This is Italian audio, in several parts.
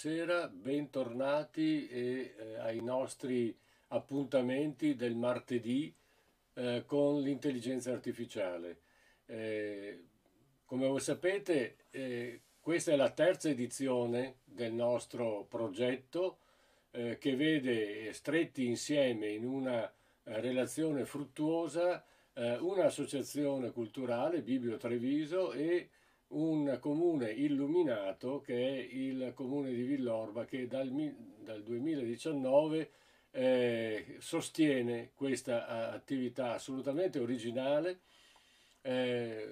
buonasera, bentornati e, eh, ai nostri appuntamenti del martedì eh, con l'intelligenza artificiale. Eh, come voi sapete, eh, questa è la terza edizione del nostro progetto eh, che vede stretti insieme in una eh, relazione fruttuosa un'associazione culturale, Biblio Treviso, e un comune illuminato che è il comune di Villorba che dal, dal 2019 eh, sostiene questa attività assolutamente originale, eh,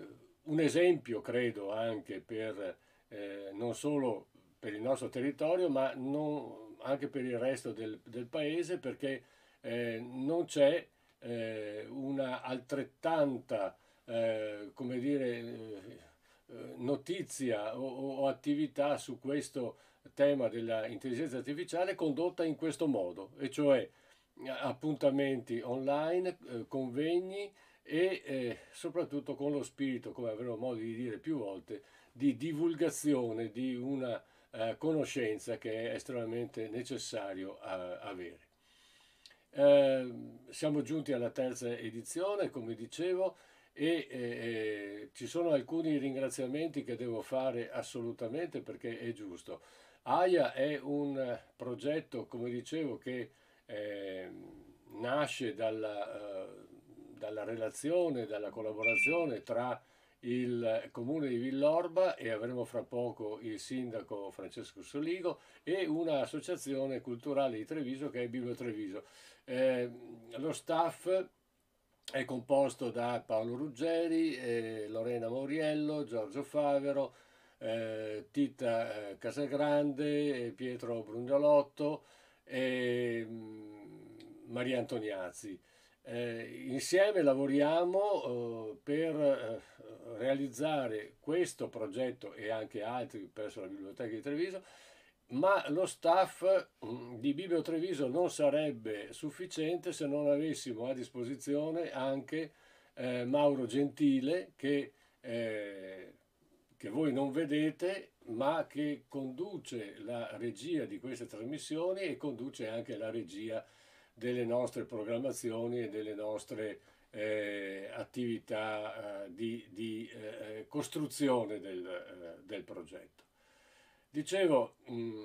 un esempio credo anche per eh, non solo per il nostro territorio ma non, anche per il resto del, del paese perché eh, non c'è eh, una altrettanta eh, come dire eh, notizia o, o attività su questo tema dell'intelligenza artificiale condotta in questo modo, e cioè eh, appuntamenti online, eh, convegni e eh, soprattutto con lo spirito, come avremo modo di dire più volte, di divulgazione di una eh, conoscenza che è estremamente necessario a, avere. siamo giunti alla terza edizione, come dicevo, e eh, ci sono alcuni ringraziamenti che devo fare assolutamente perché è giusto. AIA è un progetto, come dicevo, che eh, nasce dalla, eh, dalla, relazione, dalla collaborazione tra il comune di Villorba e avremo fra poco il sindaco Francesco Soligo e un'associazione culturale di Treviso che è Biblio Treviso. Ehm, lo staff è composto da Paolo Ruggeri, eh, Lorena Mauriello, Giorgio Favero, eh, Tita eh, Casagrande, eh, Pietro Brungialotto e mh, mm, Maria Antoniazzi. Eh, insieme lavoriamo per realizzare questo progetto e anche altri presso la Biblioteca di Treviso ma lo staff mm, di Biblio Treviso non sarebbe sufficiente se non avessimo a disposizione anche eh, Mauro Gentile che, eh, che, voi non vedete ma che conduce la regia di queste trasmissioni e conduce anche la regia delle nostre programmazioni e delle nostre eh, attività eh, di, di eh, eh, costruzione del, del progetto. Dicevo, mm,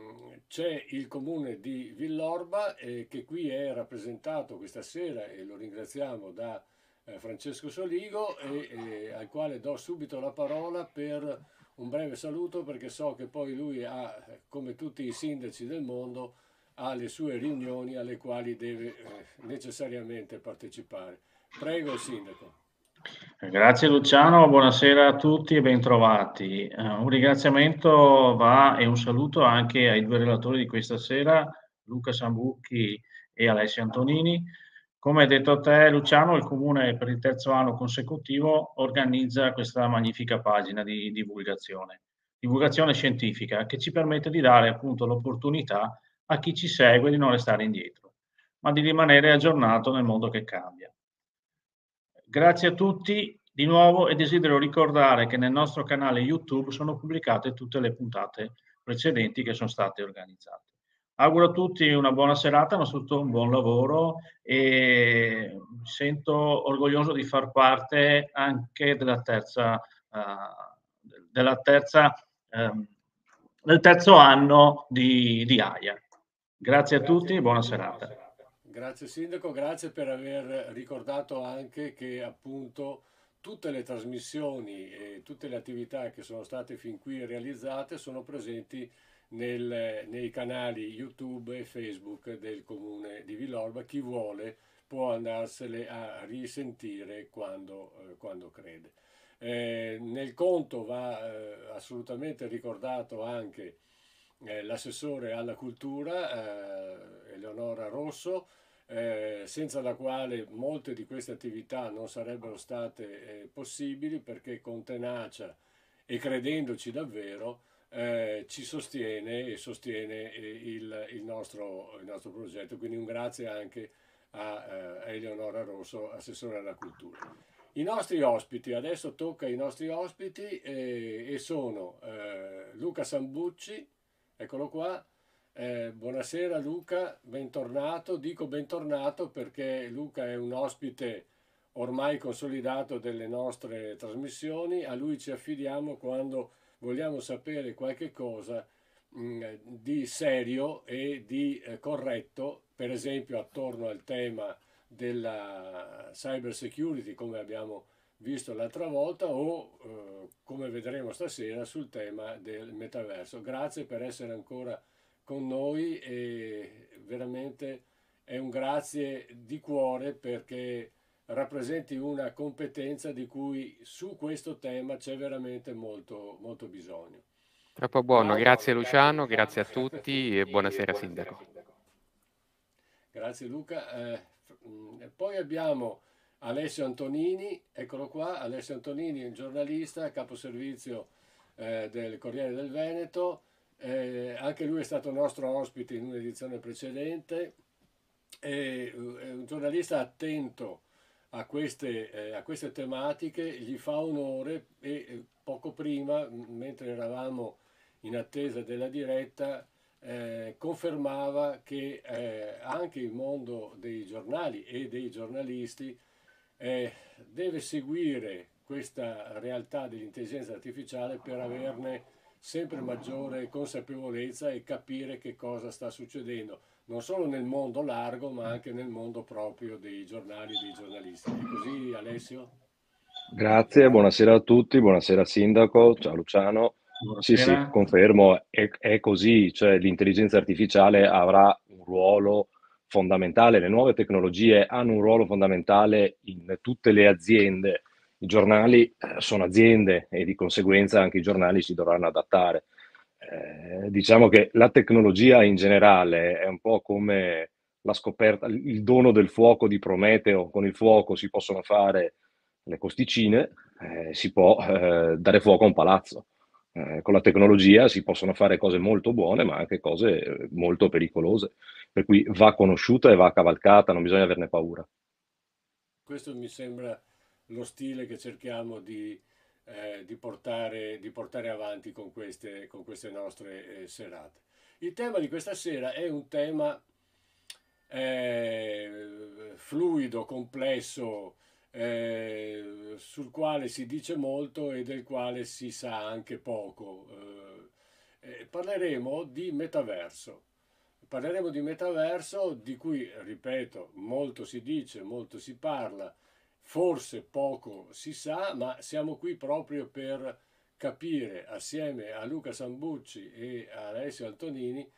c'è il comune di Villorba eh, che qui è rappresentato questa sera e lo ringraziamo da eh, Francesco Soligo e, e, eh, al quale do subito la parola per un breve saluto perché so che poi lui ha, come tutti i sindaci del mondo, ha le sue riunioni alle quali deve eh, necessariamente partecipare. Prego Sindaco. Grazie Luciano, buonasera a tutti e bentrovati. Eh, un ringraziamento va e un saluto anche ai due relatori di questa sera, Luca Sambucchi e Alessio Antonini. Come detto a te Luciano, il Comune per il terzo anno consecutivo organizza questa magnifica pagina di divulgazione, divulgazione scientifica, che ci permette di dare appunto l'opportunità a chi ci segue di non restare indietro, ma di rimanere aggiornato nel mondo che cambia. Grazie a tutti di nuovo e desidero ricordare che nel nostro canale YouTube sono pubblicate tutte le puntate precedenti che sono state organizzate. Auguro a tutti una buona serata, ma soprattutto un buon lavoro e mi sento orgoglioso di far parte anche della terza, uh, della terza, um, del terzo anno di, di AIA. Grazie a Grazie tutti e buona serata. Grazie Sindaco, grazie per aver ricordato anche che appunto tutte le trasmissioni e tutte le attività che sono state fin qui realizzate sono presenti nel, nei canali YouTube e Facebook del comune di Villorba. Chi vuole può andarsele a risentire quando, eh, quando crede. Eh, nel conto va eh, assolutamente ricordato anche eh, l'assessore alla cultura eh, Eleonora Rosso eh, senza la quale molte di queste attività non sarebbero state eh, possibili perché con tenacia e credendoci davvero eh, ci sostiene e sostiene eh, il, il, nostro, il, nostro, progetto. Quindi un grazie anche a, eh, a Eleonora Rosso, assessore alla cultura. I nostri ospiti, adesso tocca ai nostri ospiti eh, e sono Luca Sambucci, eccolo qua, eh, buonasera Luca, bentornato. Dico bentornato perché Luca è un ospite ormai consolidato delle nostre trasmissioni, a lui ci affidiamo quando vogliamo sapere qualche cosa mh, mm, di serio e di eh, corretto, per esempio attorno al tema della cyber security come abbiamo visto l'altra volta o eh, come vedremo stasera sul tema del metaverso. Grazie per essere ancora con noi e veramente è un grazie di cuore perché rappresenti una competenza di cui su questo tema c'è veramente molto, molto bisogno. Troppo buono, grazie Luciano, grazie a tutti e buonasera Sindaco. Grazie Luca. Eh, poi abbiamo Alessio Antonini, eccolo qua, Alessio Antonini, giornalista, caposervizio eh, del Corriere del Veneto, eh, anche lui è stato nostro ospite in un'edizione precedente, è eh, un giornalista attento a queste, eh, a queste tematiche, gli fa onore e eh, poco prima, mentre eravamo in attesa della diretta, eh, confermava che eh, anche il mondo dei giornali e dei giornalisti eh, deve seguire questa realtà dell'intelligenza artificiale per averne sempre maggiore consapevolezza e capire che cosa sta succedendo, non solo nel mondo largo ma anche nel mondo proprio dei giornali e dei giornalisti. È così Alessio? Grazie, buonasera a tutti, buonasera Sindaco, ciao Luciano. Buonasera. Sì, sì, confermo, è, è così, cioè, l'intelligenza artificiale avrà un ruolo fondamentale, le nuove tecnologie hanno un ruolo fondamentale in tutte le aziende i giornali eh, sono aziende e di conseguenza anche i giornali si dovranno adattare. Eh, diciamo che la tecnologia in generale è un po' come la scoperta, il dono del fuoco di Prometeo, con il fuoco si possono fare le costicine, eh, si può eh, dare fuoco a un palazzo. Eh, con la tecnologia si possono fare cose molto buone, ma anche cose molto pericolose. Per cui va conosciuta e va cavalcata, non bisogna averne paura. Questo mi sembra lo stile che cerchiamo di, eh, di, portare, di portare, avanti con queste, con queste nostre eh, serate. Il tema di questa sera è un tema eh, fluido, complesso, eh, sul quale si dice molto e del quale si sa anche poco. Eh, eh, parleremo di metaverso parleremo di metaverso di cui, ripeto, molto si dice, molto si parla, forse poco si sa, ma siamo qui proprio per capire assieme a Luca Sambucci e a Alessio Antonini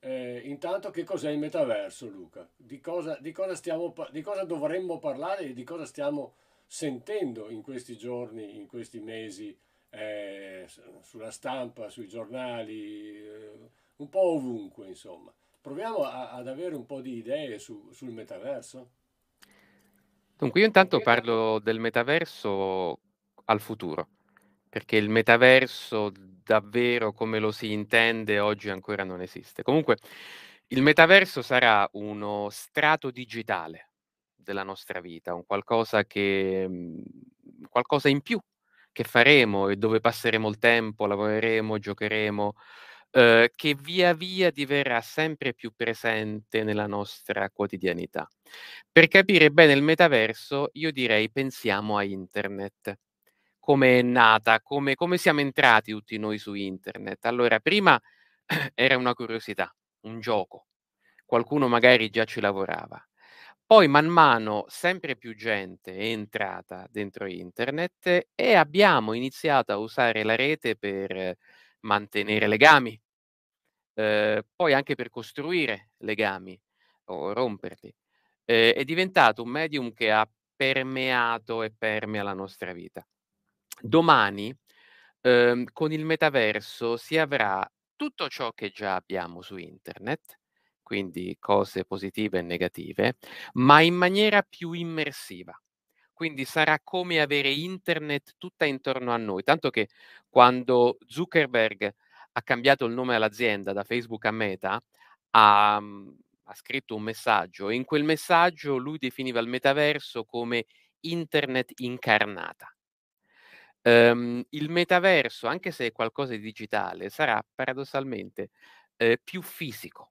eh, intanto che cos'è il metaverso Luca, di cosa, di, cosa stiamo, di cosa dovremmo parlare e di cosa stiamo sentendo in questi giorni, in questi mesi, eh, sulla stampa, sui giornali, eh, un po' ovunque insomma. Proviamo a, ad avere un po' di idee su, sul metaverso. Dunque, io intanto parlo del metaverso al futuro, perché il metaverso davvero come lo si intende oggi ancora non esiste. Comunque, il metaverso sarà uno strato digitale della nostra vita, un qualcosa che mhmm, qualcosa in più che faremo e dove passeremo il tempo, lavoreremo, giocheremo, Uhm, che via via diverrà sempre più presente nella nostra quotidianità. Per capire bene il metaverso, io direi pensiamo a internet. Come è nata, come, come siamo entrati tutti noi su internet? Allora, prima era una curiosità, un gioco. Qualcuno magari già ci lavorava. Poi man mano sempre più gente è entrata dentro internet e abbiamo iniziato a usare la rete per mantenere legami, eh, poi anche per costruire legami o romperli. Eh, è diventato un medium che ha permeato e permea la nostra vita. Domani eh, con il metaverso si avrà tutto ciò che già abbiamo su internet, quindi cose positive e negative, ma in maniera più immersiva quindi sarà come avere internet tutta intorno a noi, tanto che quando Zuckerberg ha cambiato il nome all'azienda da Facebook a Meta, ha, mhmm, ha scritto un messaggio e in quel messaggio lui definiva il metaverso come internet incarnata. Um, il metaverso, anche se è qualcosa di digitale, sarà paradossalmente eh, più fisico.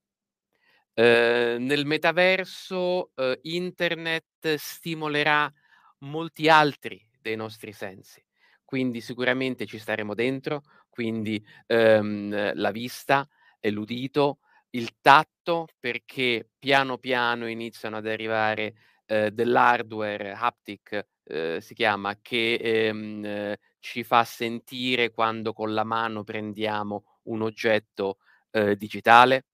Eh, nel metaverso eh, internet stimolerà molti altri dei nostri sensi. Quindi sicuramente ci staremo dentro, quindi ehm, la vista, l'udito, il tatto, perché piano piano iniziano ad arrivare eh, dell'hardware haptic, eh, si chiama, che ehm, eh, ci fa sentire quando con la mano prendiamo un oggetto eh, digitale.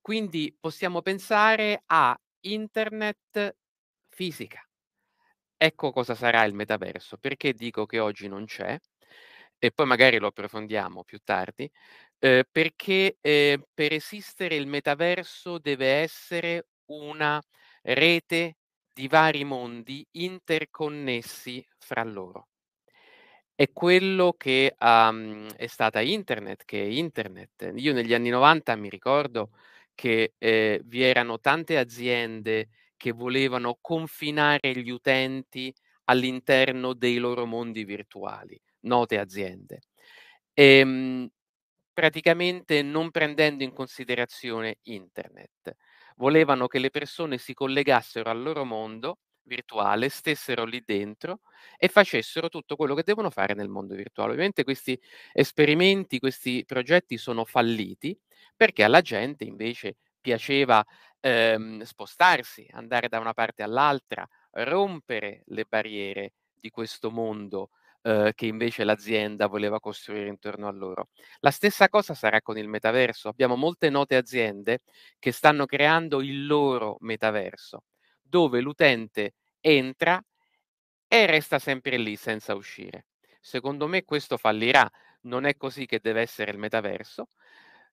Quindi possiamo pensare a internet fisica, Ecco cosa sarà il metaverso, perché dico che oggi non c'è, e poi magari lo approfondiamo più tardi, eh, perché eh, per esistere il metaverso deve essere una rete di vari mondi interconnessi fra loro. È quello che um, è stata internet, che è internet. Io negli anni 90 mi ricordo che eh, vi erano tante aziende che volevano confinare gli utenti all'interno dei loro mondi virtuali, note aziende. E, ehm, praticamente non prendendo in considerazione internet. Volevano che le persone si collegassero al loro mondo virtuale, stessero lì dentro e facessero tutto quello che devono fare nel mondo virtuale. Ovviamente questi esperimenti, questi progetti sono falliti perché alla gente invece piaceva ehm, spostarsi, andare da una parte all'altra, rompere le barriere di questo mondo eh, che invece l'azienda voleva costruire intorno a loro. La stessa cosa sarà con il metaverso. Abbiamo molte note aziende che stanno creando il loro metaverso, dove l'utente entra e resta sempre lì senza uscire. Secondo me questo fallirà, non è così che deve essere il metaverso.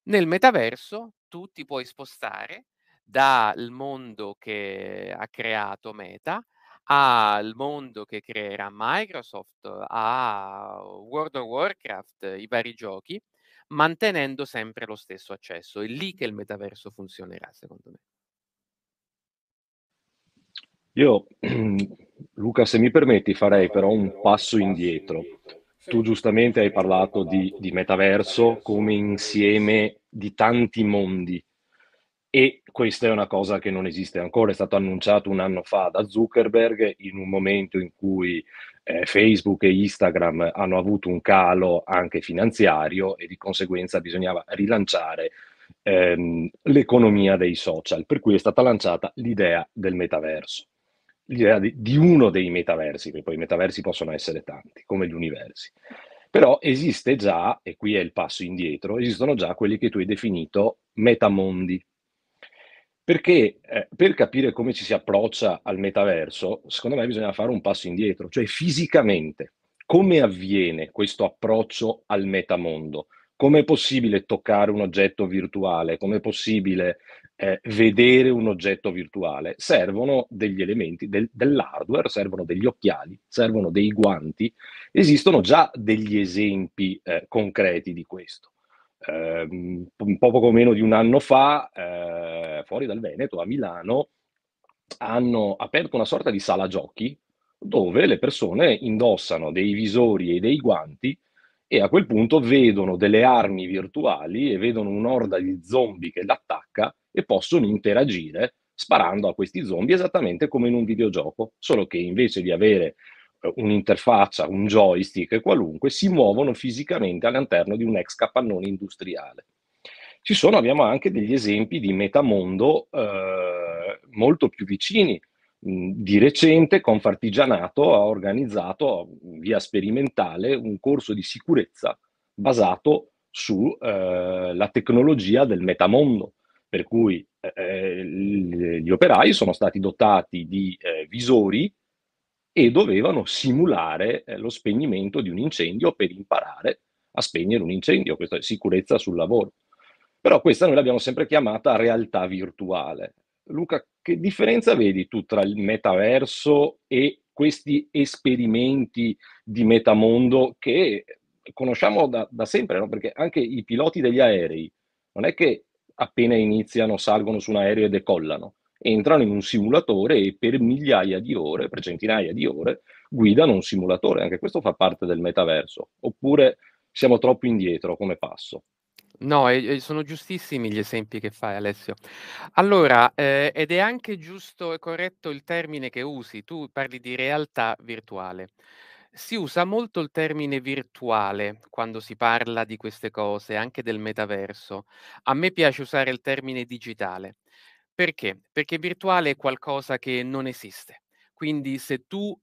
Nel metaverso tu ti puoi spostare, dal mondo che ha creato Meta al mondo che creerà Microsoft, a World of Warcraft, i vari giochi, mantenendo sempre lo stesso accesso. È lì che il metaverso funzionerà, secondo me. Io, Luca, se mi permetti, farei però un passo indietro. Tu giustamente hai parlato di, di metaverso come insieme di tanti mondi e questa è una cosa che non esiste ancora, è stato annunciato un anno fa da Zuckerberg in un momento in cui eh, Facebook e Instagram hanno avuto un calo anche finanziario e di conseguenza bisognava rilanciare ehm, l'economia dei social, per cui è stata lanciata l'idea del metaverso, l'idea di, di uno dei metaversi, perché poi i metaversi possono essere tanti, come gli universi. Però esiste già, e qui è il passo indietro, esistono già quelli che tu hai definito metamondi, perché eh, per capire come ci si approccia al metaverso, secondo me bisogna fare un passo indietro, cioè fisicamente, come avviene questo approccio al metamondo? Come è possibile toccare un oggetto virtuale? Come è possibile eh, vedere un oggetto virtuale? Servono degli elementi del, dell'hardware, servono degli occhiali, servono dei guanti. Esistono già degli esempi eh, concreti di questo. Ehm, un po' poco meno di un anno fa, eh, fuori dal Veneto, a Milano, hanno aperto una sorta di sala giochi dove le persone indossano dei visori e dei guanti e a quel punto vedono delle armi virtuali e vedono un'orda di zombie che l'attacca e possono interagire sparando a questi zombie esattamente come in un videogioco, solo che invece di avere un'interfaccia, un joystick qualunque, si muovono fisicamente all'interno di un ex capannone industriale. Ci sono, abbiamo anche degli esempi di metamondo eh, molto più vicini. Mm, di recente Confartigianato ha organizzato via sperimentale un corso di sicurezza basato sulla eh, tecnologia del metamondo, per cui eh, eh, gli operai sono stati dotati di eh, visori e dovevano simulare eh, lo spegnimento di un incendio per imparare a spegnere un incendio, questa è sicurezza sul lavoro. Però questa noi l'abbiamo sempre chiamata realtà virtuale. Luca, che differenza vedi tu tra il metaverso e questi esperimenti di metamondo che conosciamo da, da sempre, no? perché anche i piloti degli aerei non è che appena iniziano salgono su un aereo e decollano, entrano in un simulatore e per migliaia di ore, per centinaia di ore, guidano un simulatore. Anche questo fa parte del metaverso. Oppure siamo troppo indietro come passo. No, e, e sono giustissimi gli esempi che fai Alessio. Allora, eh, ed è anche giusto e corretto il termine che usi, tu parli di realtà virtuale. Si usa molto il termine virtuale quando si parla di queste cose, anche del metaverso. A me piace usare il termine digitale, perché? Perché virtuale è qualcosa che non esiste. Quindi se tu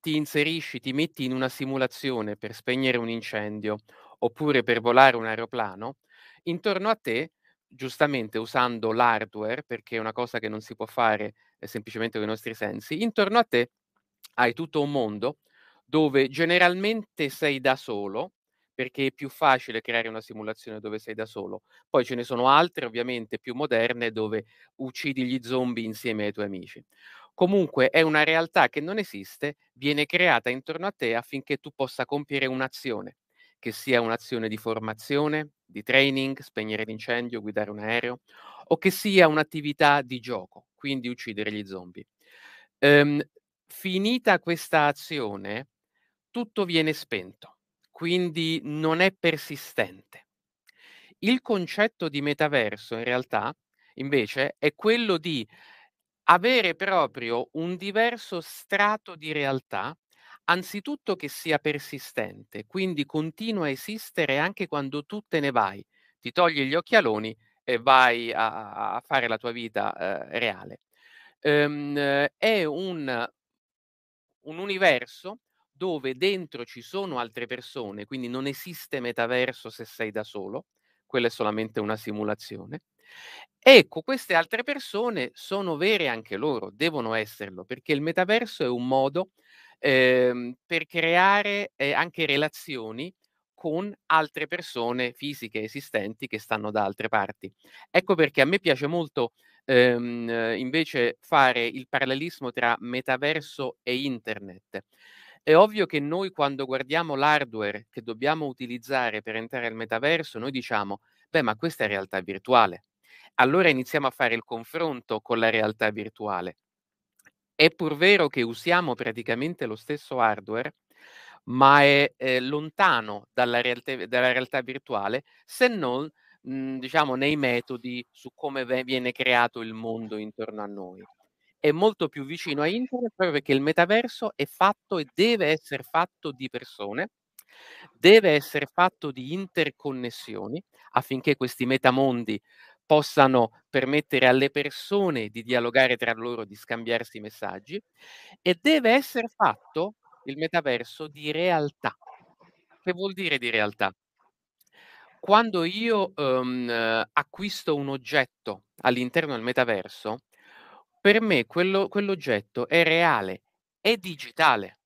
ti inserisci, ti metti in una simulazione per spegnere un incendio oppure per volare un aeroplano, intorno a te, giustamente usando l'hardware, perché è una cosa che non si può fare semplicemente con i nostri sensi, intorno a te hai tutto un mondo dove generalmente sei da solo, perché è più facile creare una simulazione dove sei da solo. Poi ce ne sono altre, ovviamente più moderne, dove uccidi gli zombie insieme ai tuoi amici. Comunque è una realtà che non esiste, viene creata intorno a te affinché tu possa compiere un'azione, che sia un'azione di formazione, di training, spegnere l'incendio, guidare un aereo, o che sia un'attività di gioco, quindi uccidere gli zombie. Ehm, finita questa azione, tutto viene spento quindi non è persistente. Il concetto di metaverso in realtà invece è quello di avere proprio un diverso strato di realtà, anzitutto che sia persistente, quindi continua a esistere anche quando tu te ne vai, ti togli gli occhialoni e vai a, a fare la tua vita eh, reale. Um, è un, un universo dove dentro ci sono altre persone, quindi non esiste metaverso se sei da solo, quella è solamente una simulazione. Ecco, queste altre persone sono vere anche loro, devono esserlo, perché il metaverso è un modo eh, per creare eh, anche relazioni con altre persone fisiche esistenti che stanno da altre parti. Ecco perché a me piace molto ehm, invece fare il parallelismo tra metaverso e internet, è ovvio che noi quando guardiamo l'hardware che dobbiamo utilizzare per entrare al metaverso, noi diciamo, beh, ma questa è realtà virtuale. Allora iniziamo a fare il confronto con la realtà virtuale. È pur vero che usiamo praticamente lo stesso hardware, ma è eh, lontano dalla realtà, dalla realtà, virtuale se non mh, mhmm, diciamo nei metodi su come v- viene creato il mondo intorno a noi è molto più vicino a internet proprio perché il metaverso è fatto e deve essere fatto di persone, deve essere fatto di interconnessioni affinché questi metamondi possano permettere alle persone di dialogare tra loro, di scambiarsi messaggi e deve essere fatto il metaverso di realtà. Che vuol dire di realtà? Quando io um, acquisto un oggetto all'interno del metaverso, per me quello, quell'oggetto è reale, è digitale,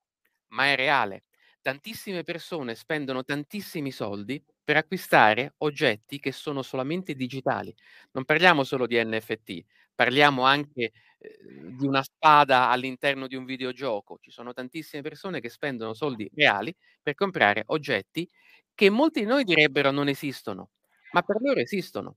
ma è reale. Tantissime persone spendono tantissimi soldi per acquistare oggetti che sono solamente digitali. Non parliamo solo di NFT, parliamo anche eh, di una spada all'interno di un videogioco. Ci sono tantissime persone che spendono soldi reali per comprare oggetti che molti di noi direbbero non esistono, ma per loro esistono.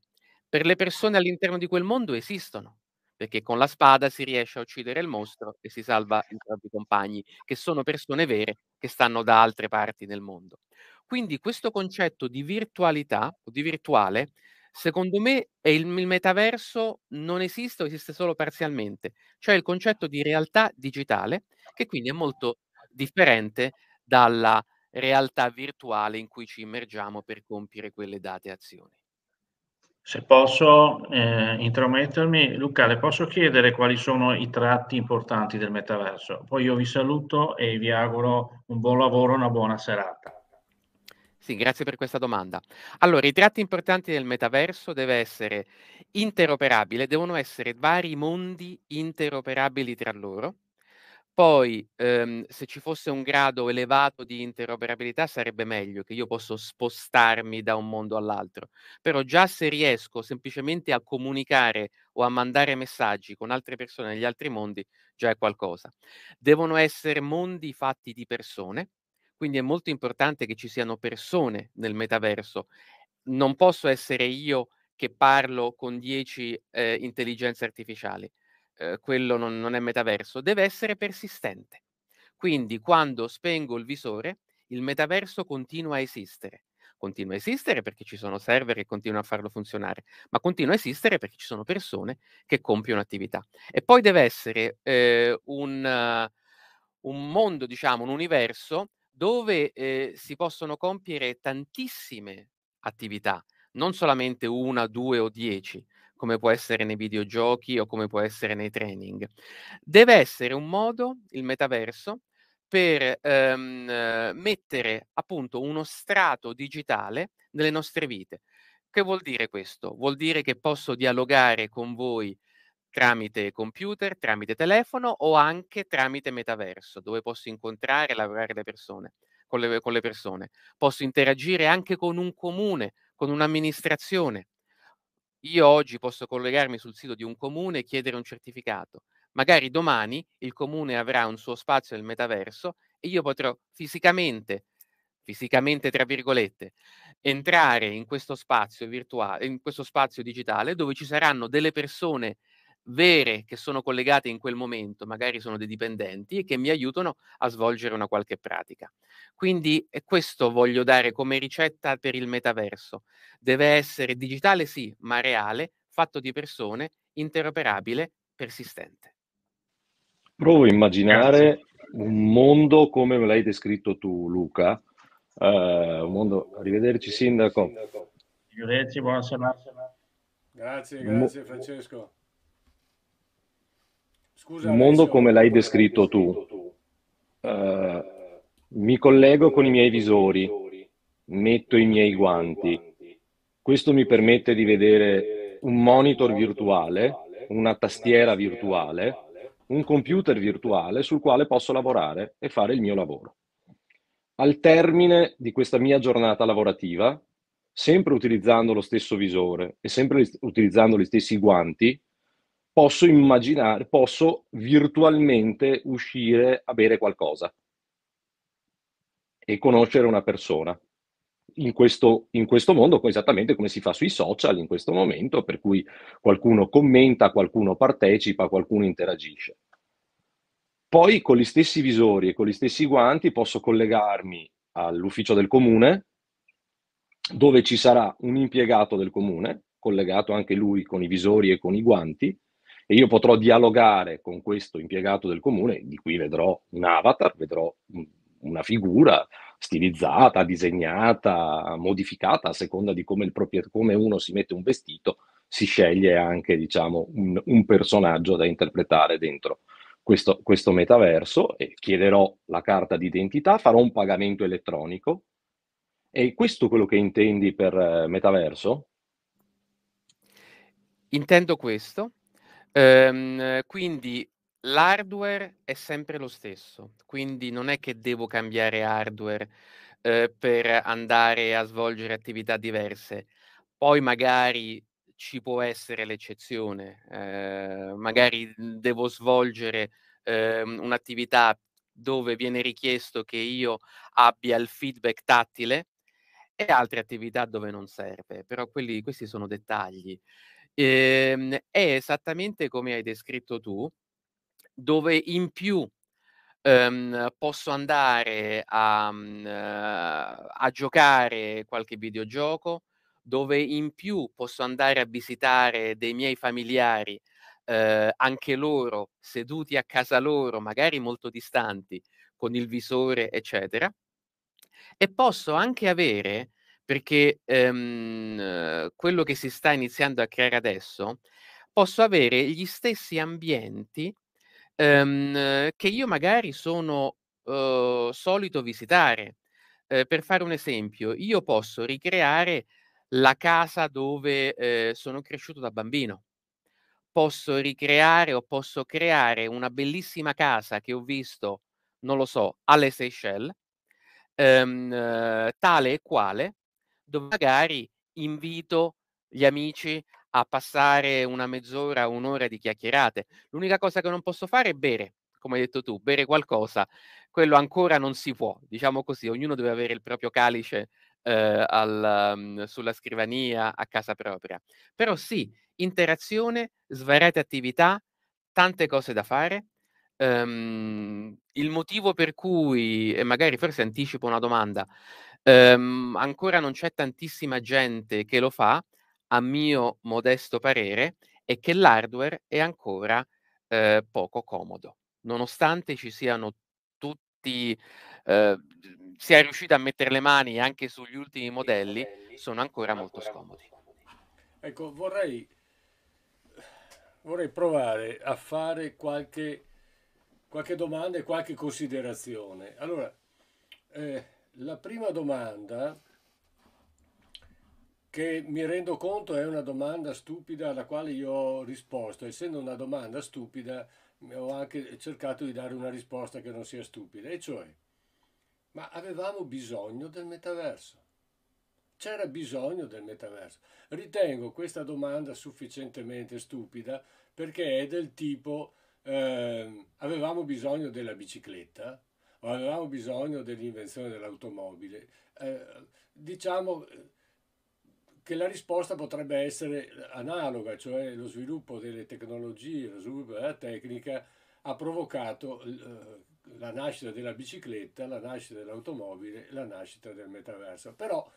Per le persone all'interno di quel mondo esistono perché con la spada si riesce a uccidere il mostro e si salva i propri compagni, che sono persone vere che stanno da altre parti del mondo. Quindi questo concetto di virtualità o di virtuale, secondo me, il, il metaverso non esiste o esiste solo parzialmente, cioè il concetto di realtà digitale, che quindi è molto differente dalla realtà virtuale in cui ci immergiamo per compiere quelle date azioni. Se posso eh, intromettermi, Luca, le posso chiedere quali sono i tratti importanti del metaverso? Poi io vi saluto e vi auguro un buon lavoro e una buona serata. Sì, grazie per questa domanda. Allora, i tratti importanti del metaverso deve essere interoperabile, devono essere vari mondi interoperabili tra loro poi, ehm, se ci fosse un grado elevato di interoperabilità sarebbe meglio, che io posso spostarmi da un mondo all'altro. Però già se riesco semplicemente a comunicare o a mandare messaggi con altre persone negli altri mondi, già è qualcosa. Devono essere mondi fatti di persone, quindi è molto importante che ci siano persone nel metaverso. Non posso essere io che parlo con 10 eh, intelligenze artificiali eh, quello non, non è metaverso, deve essere persistente. Quindi quando spengo il visore, il metaverso continua a esistere. Continua a esistere perché ci sono server che continuano a farlo funzionare, ma continua a esistere perché ci sono persone che compiono attività. E poi deve essere eh, un, uh, un, mondo, diciamo, un universo dove eh, si possono compiere tantissime attività, non solamente una, due o dieci, come può essere nei videogiochi o come può essere nei training. Deve essere un modo, il metaverso, per ehm, mettere appunto uno strato digitale nelle nostre vite. Che vuol dire questo? Vuol dire che posso dialogare con voi tramite computer, tramite telefono o anche tramite metaverso, dove posso incontrare e lavorare le persone, con, le, con le persone. Posso interagire anche con un comune, con un'amministrazione, io oggi posso collegarmi sul sito di un comune e chiedere un certificato. Magari domani il comune avrà un suo spazio nel metaverso e io potrò fisicamente, fisicamente tra virgolette, entrare in questo spazio virtuale, in questo spazio digitale dove ci saranno delle persone vere che sono collegate in quel momento, magari sono dei dipendenti, e che mi aiutano a svolgere una qualche pratica. Quindi questo voglio dare come ricetta per il metaverso. Deve essere digitale sì, ma reale, fatto di persone, interoperabile, persistente. Provo a immaginare Grazie. un mondo come me l'hai descritto tu, Luca. Uh, un mondo... Arrivederci, sindaco. Arrivederci, buona serata. Grazie, grazie Francesco il mondo come l'hai descritto tu. Uh, mi collego con i miei visori, metto i miei guanti. Questo mi permette di vedere un monitor virtuale, una tastiera virtuale, un computer virtuale sul quale posso lavorare e fare il mio lavoro. Al termine di questa mia giornata lavorativa, sempre utilizzando lo stesso visore e sempre utilizzando gli stessi guanti, posso immaginare, posso virtualmente uscire a bere qualcosa e conoscere una persona. In questo, in questo, mondo, esattamente come si fa sui social in questo momento, per cui qualcuno commenta, qualcuno partecipa, qualcuno interagisce. Poi con gli stessi visori e con gli stessi guanti posso collegarmi all'ufficio del comune, dove ci sarà un impiegato del comune, collegato anche lui con i visori e con i guanti, e io potrò dialogare con questo impiegato del comune, di cui vedrò un avatar, vedrò una figura stilizzata, disegnata, modificata a seconda di come, propriet- come uno si mette un vestito, si sceglie anche diciamo, un, un personaggio da interpretare dentro questo, questo metaverso e chiederò la carta d'identità, farò un pagamento elettronico. E questo quello che intendi per eh, metaverso? Intendo questo, Ehm, quindi l'hardware è sempre lo stesso, quindi non è che devo cambiare hardware eh, per andare a svolgere attività diverse. Poi magari ci può essere l'eccezione, eh, magari mhmm, devo svolgere eh, un'attività dove viene richiesto che io abbia il feedback tattile e altre attività dove non serve, però quelli, questi sono dettagli. Ehm, è esattamente come hai descritto tu, dove in più ehm, posso andare a, mhmm, a giocare qualche videogioco, dove in più posso andare a visitare dei miei familiari eh, anche loro seduti a casa loro, magari molto distanti, con il visore, eccetera. E posso anche avere perché ehm, quello che si sta iniziando a creare adesso posso avere gli stessi ambienti ehm, che io magari sono eh, solito visitare. Eh, per fare un esempio, io posso ricreare la casa dove eh, sono cresciuto da bambino. Posso ricreare o posso creare una bellissima casa che ho visto, non lo so, alle Seychelles, ehm, tale e quale, dove magari invito gli amici a passare una mezz'ora, un'ora di chiacchierate. L'unica cosa che non posso fare è bere, come hai detto tu, bere qualcosa, quello ancora non si può, diciamo così, ognuno deve avere il proprio calice eh, al, um, sulla scrivania a casa propria. Però sì, interazione, svariate attività, tante cose da fare. Um, il motivo per cui, e magari forse anticipo una domanda, Ehm, ancora non c'è tantissima gente che lo fa, a mio modesto parere, e che l'hardware è ancora eh, poco comodo, nonostante ci siano tutti, eh, sia riuscito a mettere le mani anche sugli ultimi modelli, sono ancora molto scomodi. Ecco, vorrei, vorrei provare a fare qualche, qualche domanda e qualche considerazione. Allora, eh, la prima domanda, che mi rendo conto è una domanda stupida alla quale io ho risposto, essendo una domanda stupida ho anche cercato di dare una risposta che non sia stupida, e cioè, ma avevamo bisogno del metaverso? C'era bisogno del metaverso? Ritengo questa domanda sufficientemente stupida perché è del tipo eh, avevamo bisogno della bicicletta? o avevamo bisogno dell'invenzione dell'automobile? Eh, diciamo eh, che la risposta potrebbe essere analoga, cioè lo sviluppo delle tecnologie, lo sviluppo della tecnica ha provocato eh, la nascita della bicicletta, la nascita dell'automobile, la nascita del metaverso. Però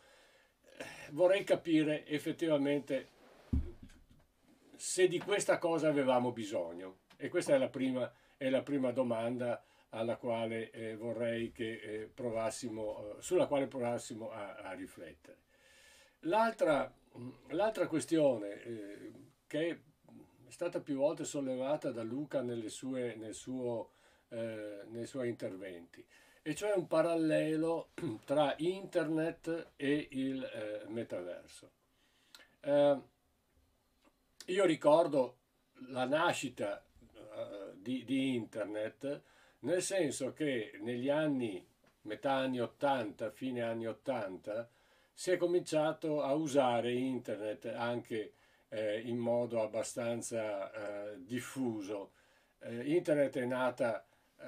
eh, vorrei capire effettivamente se di questa cosa avevamo bisogno. E questa è la prima, è la prima domanda alla quale, eh, che, eh, provassimo, eh, sulla quale provassimo a, a riflettere. L'altra, questione eh, che è stata più volte sollevata da Luca sue, nel suo, eh, nei suoi interventi, e cioè un parallelo tra internet e il eh, metaverso. io ricordo la nascita di, di internet nel senso che negli anni, metà anni 80, fine anni 80, si è cominciato a usare internet anche eh, in modo abbastanza eh, diffuso. Eh, internet è nata eh,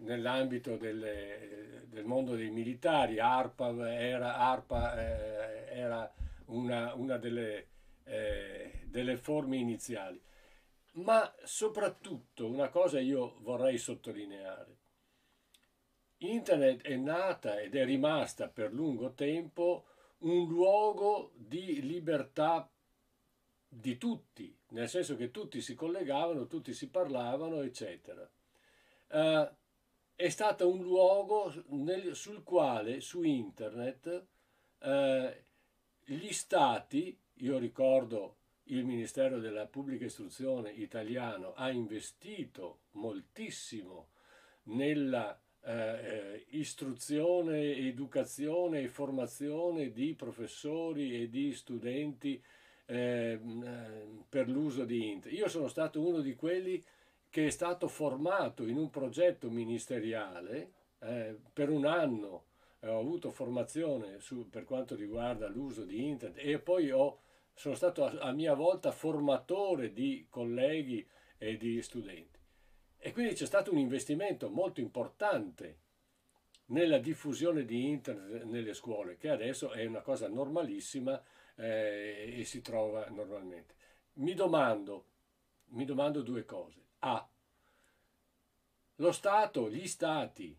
nell'ambito del mondo dei militari, ARPA era, ARPA, eh, era una, una delle, eh, delle forme iniziali ma soprattutto una cosa io vorrei sottolineare. Internet è nata ed è rimasta per lungo tempo un luogo di libertà di tutti, nel senso che tutti si collegavano, tutti si parlavano, eccetera. Uh, è stato un luogo nel, sul quale su internet uh, gli stati, io ricordo il Ministero della Pubblica Istruzione italiano ha investito moltissimo nella eh, eh istruzione, educazione e formazione di professori e di studenti eh, eh, per l'uso di Internet. Io sono stato uno di quelli che è stato formato in un progetto ministeriale eh, per un anno. Eh, ho avuto formazione su, per quanto riguarda l'uso di Internet e poi ho sono stato a, mia volta formatore di colleghi e di studenti. E quindi c'è stato un investimento molto importante nella diffusione di internet nelle scuole, che adesso è una cosa normalissima eh, e si trova normalmente. Mi domando, mi domando due cose. A. Lo Stato, gli Stati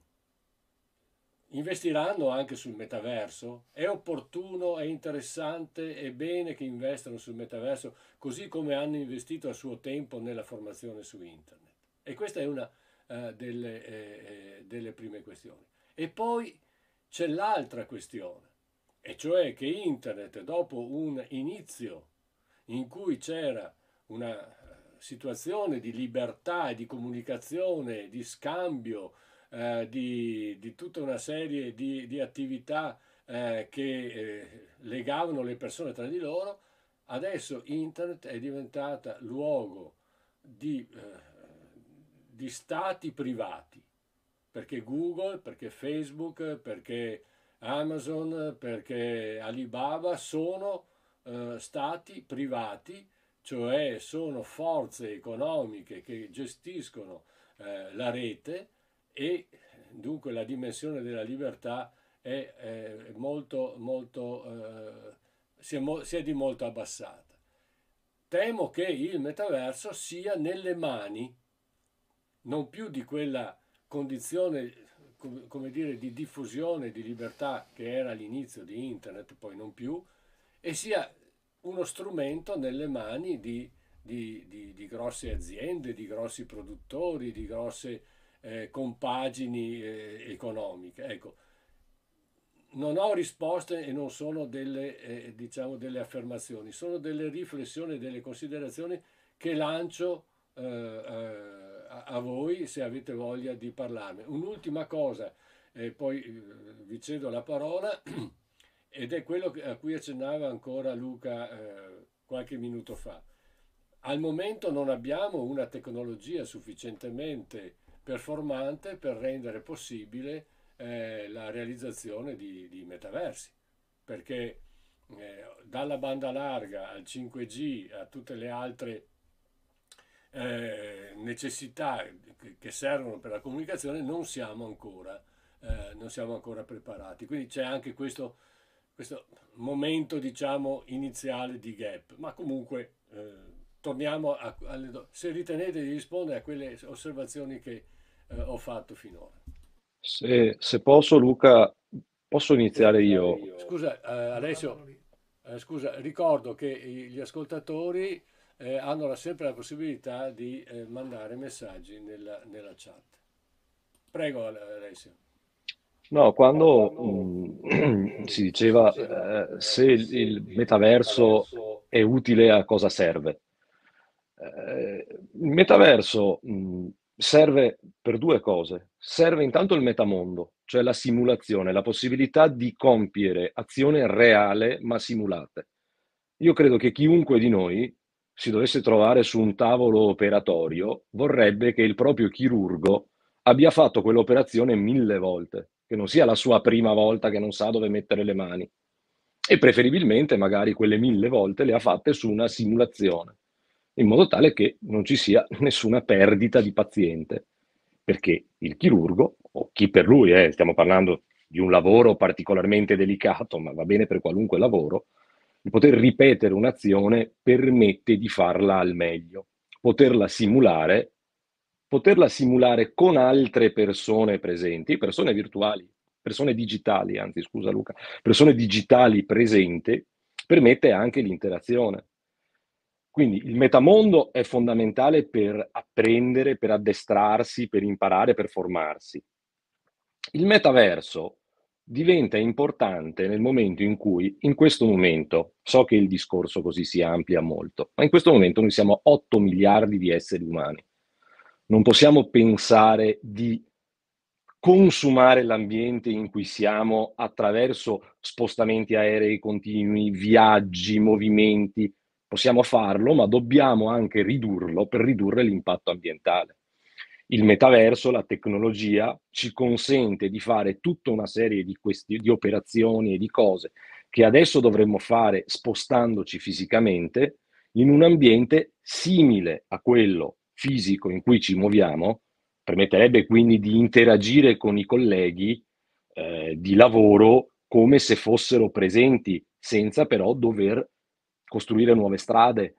Investiranno anche sul metaverso? È opportuno, è interessante, è bene che investano sul metaverso, così come hanno investito a suo tempo nella formazione su internet. E questa è una eh, delle, eh, eh delle prime questioni. E poi c'è l'altra questione, e cioè che internet, dopo un inizio in cui c'era una eh, situazione di libertà e di comunicazione, di scambio, eh, di, di, tutta una serie di, di attività eh, che eh, legavano le persone tra di loro, adesso internet è diventata luogo di, eh, di stati privati, perché Google, perché Facebook, perché Amazon, perché Alibaba sono eh, stati privati cioè sono forze economiche che gestiscono eh, la rete e dunque la dimensione della libertà è, è molto, molto, eh, si, è mo- si è di molto abbassata. Temo che il metaverso sia nelle mani non più di quella condizione come dire, di diffusione di libertà che era all'inizio di internet, poi non più, e sia uno strumento nelle mani di, di, di, di grosse aziende, di grossi produttori, di grosse eh, compagini eh, economiche. Ecco, non ho risposte e non sono delle, eh, diciamo delle affermazioni, sono delle riflessioni, delle considerazioni che lancio eh, eh, a, a, voi se avete voglia di parlarne. Un'ultima cosa, poi eh, vi cedo la parola, ed è quello a cui accennava ancora Luca qualche minuto fa. Al momento non abbiamo una tecnologia sufficientemente performante per rendere possibile eh, la realizzazione di, di metaversi, perché eh, dalla banda larga al 5G a tutte le altre eh, necessità che servono per la comunicazione non siamo ancora, eh, non siamo ancora preparati. Quindi c'è anche questo, questo, momento diciamo iniziale di gap, ma comunque eh, torniamo a, alle, se ritenete di rispondere a quelle osservazioni che eh, ho fatto finora. Se, se, posso Luca, posso iniziare io. Scusa, eh, adesso, eh, scusa, ricordo che gli ascoltatori eh, hanno sempre la possibilità di mandare messaggi nella, nella chat. Prego Alessio. No, quando, mh, mm, si diceva eh, se il, il, metaverso è utile a cosa serve. Eh, il metaverso mh, mm, serve per due cose. Serve intanto il metamondo, cioè la simulazione, la possibilità di compiere azione reale ma simulate. Io credo che chiunque di noi si dovesse trovare su un tavolo operatorio vorrebbe che il proprio chirurgo abbia fatto quell'operazione mille volte, che non sia la sua prima volta che non sa dove mettere le mani. E preferibilmente magari quelle mille volte le ha fatte su una simulazione in modo tale che non ci sia nessuna perdita di paziente, perché il chirurgo, o chi per lui, eh, stiamo parlando di un lavoro particolarmente delicato, ma va bene per qualunque lavoro, il poter ripetere un'azione permette di farla al meglio, poterla simulare, poterla simulare con altre persone presenti, persone virtuali, persone digitali, anzi scusa Luca, persone digitali presenti, permette anche l'interazione quindi il metamondo è fondamentale per apprendere, per addestrarsi, per imparare, per formarsi. Il metaverso diventa importante nel momento in cui, in questo momento, so che il discorso così si amplia molto, ma in questo momento noi siamo 8 miliardi di esseri umani. Non possiamo pensare di consumare l'ambiente in cui siamo attraverso spostamenti aerei continui, viaggi, movimenti, Possiamo farlo, ma dobbiamo anche ridurlo per ridurre l'impatto ambientale. Il metaverso, la tecnologia, ci consente di fare tutta una serie di, questi, di operazioni e di cose che adesso dovremmo fare spostandoci fisicamente in un ambiente simile a quello fisico in cui ci muoviamo, permetterebbe quindi di interagire con i colleghi eh, di lavoro come se fossero presenti, senza però dover costruire nuove strade,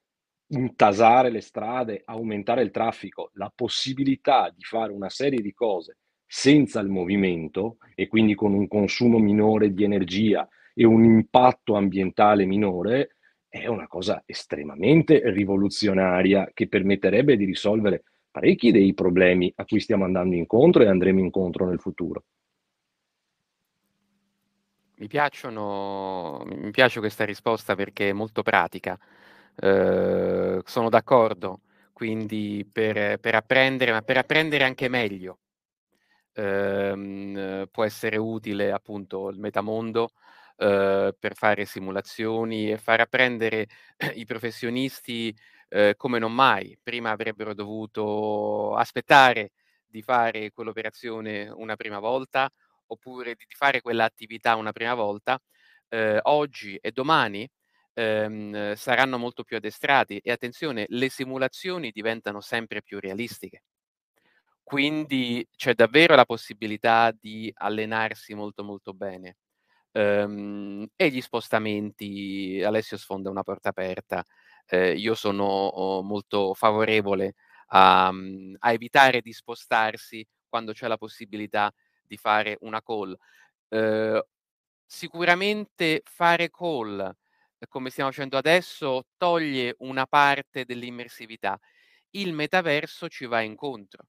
intasare le strade, aumentare il traffico, la possibilità di fare una serie di cose senza il movimento e quindi con un consumo minore di energia e un impatto ambientale minore, è una cosa estremamente rivoluzionaria che permetterebbe di risolvere parecchi dei problemi a cui stiamo andando incontro e andremo incontro nel futuro. Mi, piacciono, mi piace questa risposta perché è molto pratica. Eh, sono d'accordo, quindi per, per, apprendere, ma per apprendere anche meglio. Eh, può essere utile appunto il metamondo eh, per fare simulazioni e far apprendere i professionisti eh, come non mai. Prima avrebbero dovuto aspettare di fare quell'operazione una prima volta oppure di, di fare quell'attività una prima volta, eh, oggi e domani ehm, saranno molto più addestrati e attenzione, le simulazioni diventano sempre più realistiche. Quindi c'è davvero la possibilità di allenarsi molto molto bene. Um, e gli spostamenti, Alessio sfonda una porta aperta, eh, io sono oh, molto favorevole a, mm, a evitare di spostarsi quando c'è la possibilità di fare una call. Eh, sicuramente fare call, eh, come stiamo facendo adesso, toglie una parte dell'immersività. Il metaverso ci va incontro.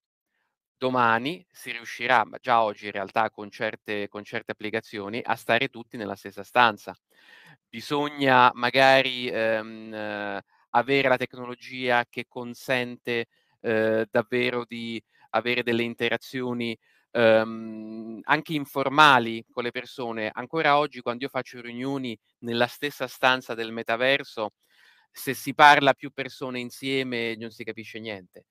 Domani si riuscirà, ma già oggi in realtà con certe, con certe applicazioni, a stare tutti nella stessa stanza. Bisogna magari ehm, eh, avere la tecnologia che consente eh, davvero di avere delle interazioni ehm, anche informali con le persone. Ancora oggi, quando io faccio riunioni nella stessa stanza del metaverso, se si parla più persone insieme non si capisce niente.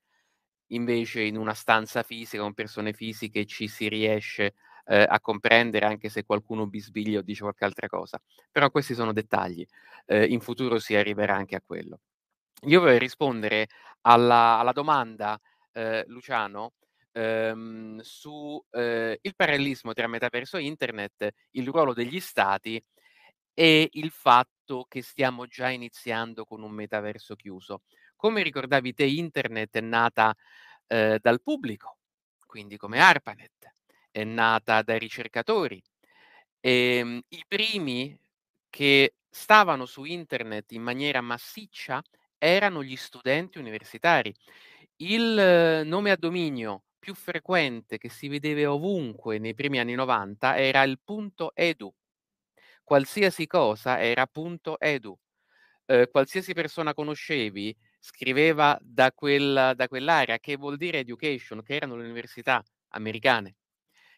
Invece in una stanza fisica, con persone fisiche, ci si riesce eh, a comprendere anche se qualcuno bisbiglia o dice qualche altra cosa. Però questi sono dettagli. Eh, in futuro si arriverà anche a quello. Io vorrei rispondere alla, alla domanda, eh, Luciano, ehm, sul eh, parallelismo tra metaverso e internet, il ruolo degli stati e il fatto che stiamo già iniziando con un metaverso chiuso. Come ricordavi te, internet è nata eh, dal pubblico, quindi come ARPANET, è nata dai ricercatori. E, ehm, I primi che stavano su internet in maniera massiccia erano gli studenti universitari. Il nome a dominio più frequente che si vedeva ovunque nei primi anni 90 era il punto edu. Qualsiasi cosa era punto edu. Eh, qualsiasi persona conoscevi scriveva da, quel, da quell'area, che vuol dire education, che erano le università americane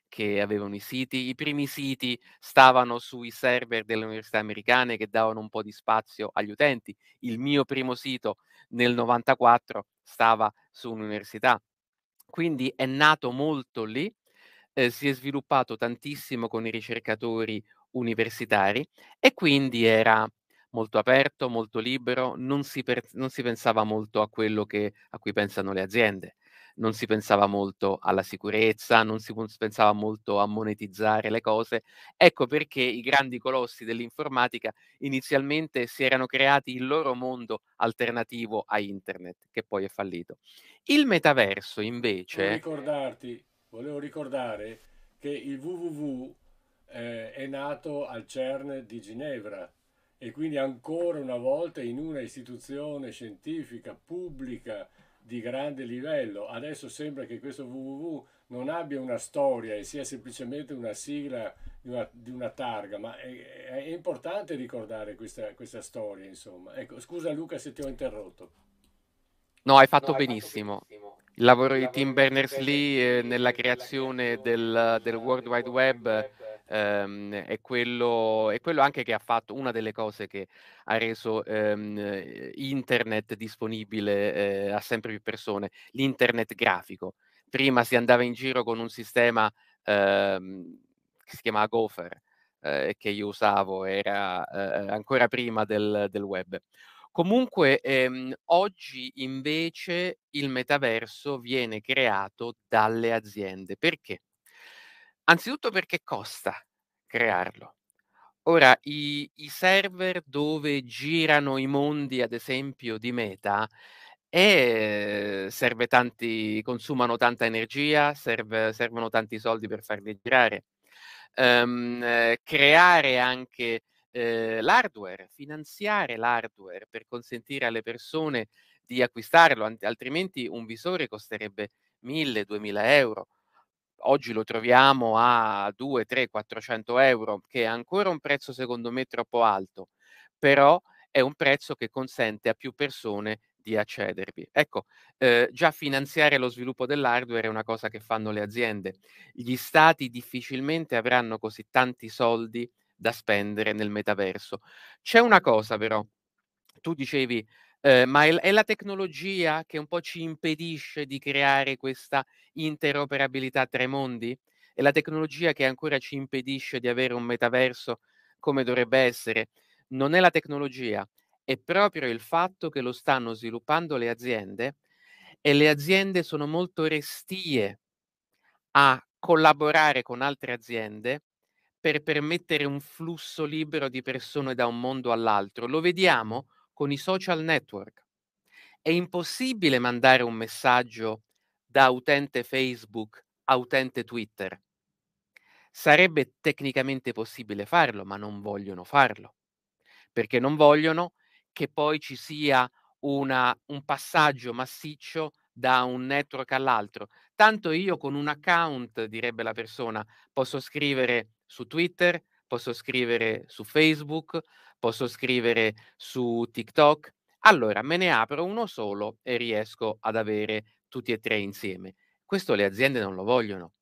che avevano i siti, i primi siti stavano sui server delle università americane che davano un po' di spazio agli utenti. Il mio primo sito nel 94 stava su un'università quindi è nato molto lì, eh, si è sviluppato tantissimo con i ricercatori universitari e quindi era molto aperto, molto libero, non si, per, non si pensava molto a quello che, a cui pensano le aziende non si pensava molto alla sicurezza, non si pensava molto a monetizzare le cose. Ecco perché i grandi colossi dell'informatica inizialmente si erano creati il loro mondo alternativo a internet, che poi è fallito. Il metaverso invece... Volevo ricordarti, volevo ricordare che il www eh, è nato al CERN di Ginevra e quindi ancora una volta in una istituzione scientifica pubblica di grande livello. Adesso sembra che questo www non abbia una storia e sia semplicemente una sigla di una, di una targa, ma è, è, importante ricordare questa, questa storia, insomma. Ecco, scusa Luca se ti ho interrotto. No, hai fatto, no, hai benissimo. fatto benissimo. Il lavoro di Tim Berners-Lee eh, nella creazione del, del World Wide Web ehm, è, quello, è, quello, anche che ha fatto una delle cose che ha reso ehm, eh, internet disponibile eh, a sempre più persone, l'internet grafico. Prima si andava in giro con un sistema ehm, che si chiamava Gopher, eh, che io usavo, era eh, ancora prima del, del web. Comunque ehm, oggi invece il metaverso viene creato dalle aziende. Perché? Anzitutto perché costa crearlo. Ora, i, i server dove girano i mondi, ad esempio, di Meta, e eh, serve tanti, consumano tanta energia, serve, servono tanti soldi per farli girare. Um, creare anche eh, l'hardware, finanziare l'hardware per consentire alle persone di acquistarlo, altrimenti un visore costerebbe 1000-2000 euro oggi lo troviamo a 2, 3, 400 euro, che è ancora un prezzo secondo me troppo alto, però è un prezzo che consente a più persone di accedervi. Ecco, eh, già finanziare lo sviluppo dell'hardware è una cosa che fanno le aziende. Gli stati difficilmente avranno così tanti soldi da spendere nel metaverso. C'è una cosa però, tu dicevi eh, ma è, è, la tecnologia che un po' ci impedisce di creare questa interoperabilità tra i mondi? È la tecnologia che ancora ci impedisce di avere un metaverso come dovrebbe essere? Non è la tecnologia, è proprio il fatto che lo stanno sviluppando le aziende e le aziende sono molto restie a collaborare con altre aziende per permettere un flusso libero di persone da un mondo all'altro. Lo vediamo con i social network. È impossibile mandare un messaggio da utente Facebook a utente Twitter. Sarebbe tecnicamente possibile farlo, ma non vogliono farlo, perché non vogliono che poi ci sia una, un passaggio massiccio da un network all'altro. Tanto io con un account, direbbe la persona, posso scrivere su Twitter, posso scrivere su Facebook, posso scrivere su TikTok. Allora me ne apro uno solo e riesco ad avere tutti e tre insieme. Questo le aziende non lo vogliono.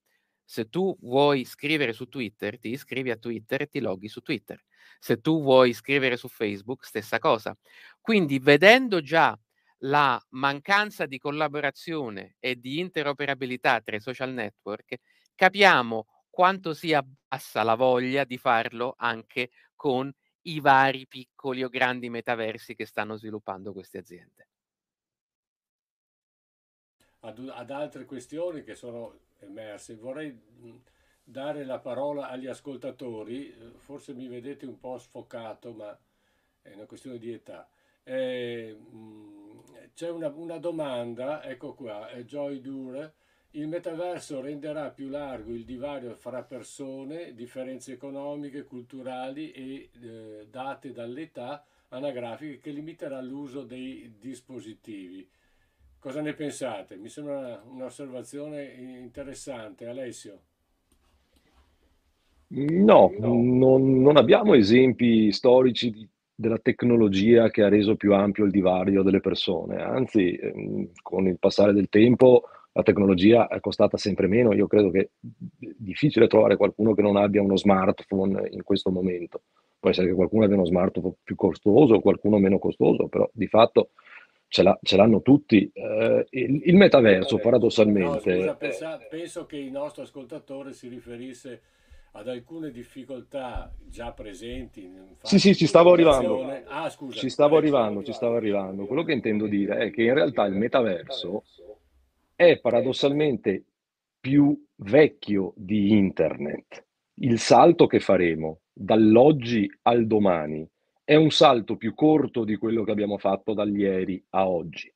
Se tu vuoi scrivere su Twitter, ti iscrivi a Twitter e ti loghi su Twitter. Se tu vuoi scrivere su Facebook, stessa cosa. Quindi vedendo già la mancanza di collaborazione e di interoperabilità tra i social network, capiamo quanto sia bassa la voglia di farlo anche con i vari piccoli o grandi metaversi che stanno sviluppando queste aziende. Ad, ad altre questioni che sono emerse, vorrei mhmm, dare la parola agli ascoltatori, uhm, forse mi vedete un po' sfocato, ma è una questione di età. Eh, c'è una, una, domanda, ecco qua, Joy Dure il metaverso renderà più largo il divario fra persone, differenze economiche, culturali e eh, date dall'età anagrafiche che limiterà l'uso dei dispositivi. Cosa ne pensate? Mi sembra un'osservazione interessante. Alessio. No, no. Non, non, abbiamo esempi storici di, della tecnologia che ha reso più ampio il divario delle persone, anzi ehm, con il passare del tempo la tecnologia è costata sempre meno, io credo che è difficile trovare qualcuno che non abbia uno smartphone in questo momento. Può essere che qualcuno abbia uno smartphone più costoso, qualcuno meno costoso, però di fatto ce, l'ha, ce l'hanno tutti. Eh, il, il, metaverso, paradossalmente... No, scusa, eh, pensa, penso che il nostro ascoltatore si riferisse ad alcune difficoltà già presenti. Sì, sì, ci stavo arrivando. Ah, scusa. Ci stavo eh, arrivando, ci stavo arrivando. Quello che intendo dire è che in realtà il metaverso è paradossalmente più vecchio di internet. Il salto che faremo dall'oggi al domani è un salto più corto di quello che abbiamo fatto da ieri a oggi.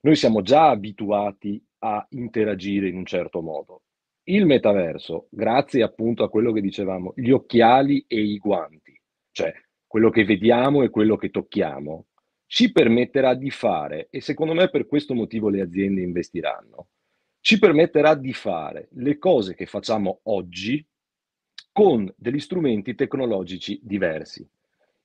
Noi siamo già abituati a interagire in un certo modo. Il metaverso, grazie appunto a quello che dicevamo, gli occhiali e i guanti, cioè quello che vediamo e quello che tocchiamo, ci permetterà di fare, e secondo me per questo motivo le aziende investiranno, ci permetterà di fare le cose che facciamo oggi con degli strumenti tecnologici diversi.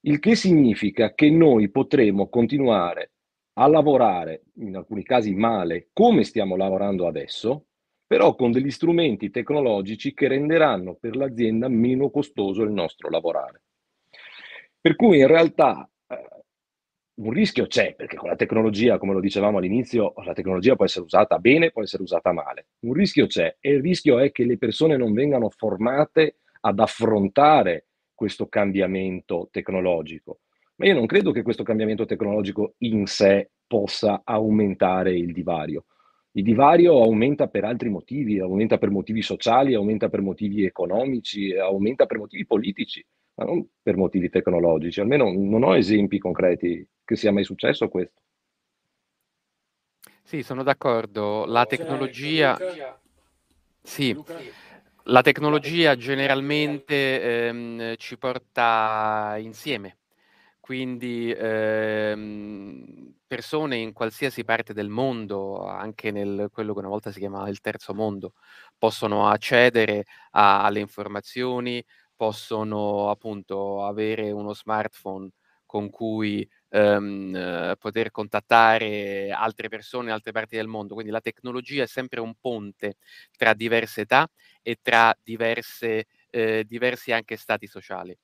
Il che significa che noi potremo continuare a lavorare, in alcuni casi male, come stiamo lavorando adesso, però con degli strumenti tecnologici che renderanno per l'azienda meno costoso il nostro lavorare. Per cui in realtà un rischio c'è, perché con la tecnologia, come lo dicevamo all'inizio, la tecnologia può essere usata bene, può essere usata male. Un rischio c'è e il rischio è che le persone non vengano formate ad affrontare questo cambiamento tecnologico. Ma io non credo che questo cambiamento tecnologico in sé possa aumentare il divario. Il divario aumenta per altri motivi, aumenta per motivi sociali, aumenta per motivi economici, aumenta per motivi politici ma non per motivi tecnologici, almeno non ho esempi concreti che sia mai successo questo. Sì, sono d'accordo, la cioè, tecnologia... Sì. La tecnologia generalmente ehm, ci porta insieme, quindi ehm, persone in qualsiasi parte del mondo, anche nel quello che una volta si chiamava il terzo mondo, possono accedere a, alle informazioni, possono appunto avere uno smartphone con cui ehm, eh, poter contattare altre persone in altre parti del mondo. Quindi la tecnologia è sempre un ponte tra diverse età e tra diverse, eh, diversi anche stati sociali.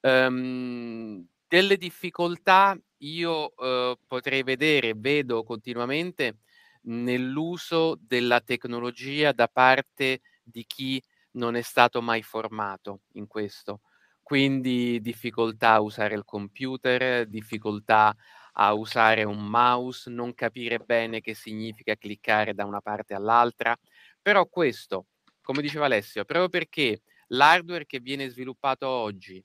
Um, delle difficoltà io eh, potrei vedere, vedo continuamente nell'uso della tecnologia da parte di chi non è stato mai formato in questo. Quindi difficoltà a usare il computer, difficoltà a usare un mouse, non capire bene che significa cliccare da una parte all'altra. Però questo, come diceva Alessio, proprio perché l'hardware che viene sviluppato oggi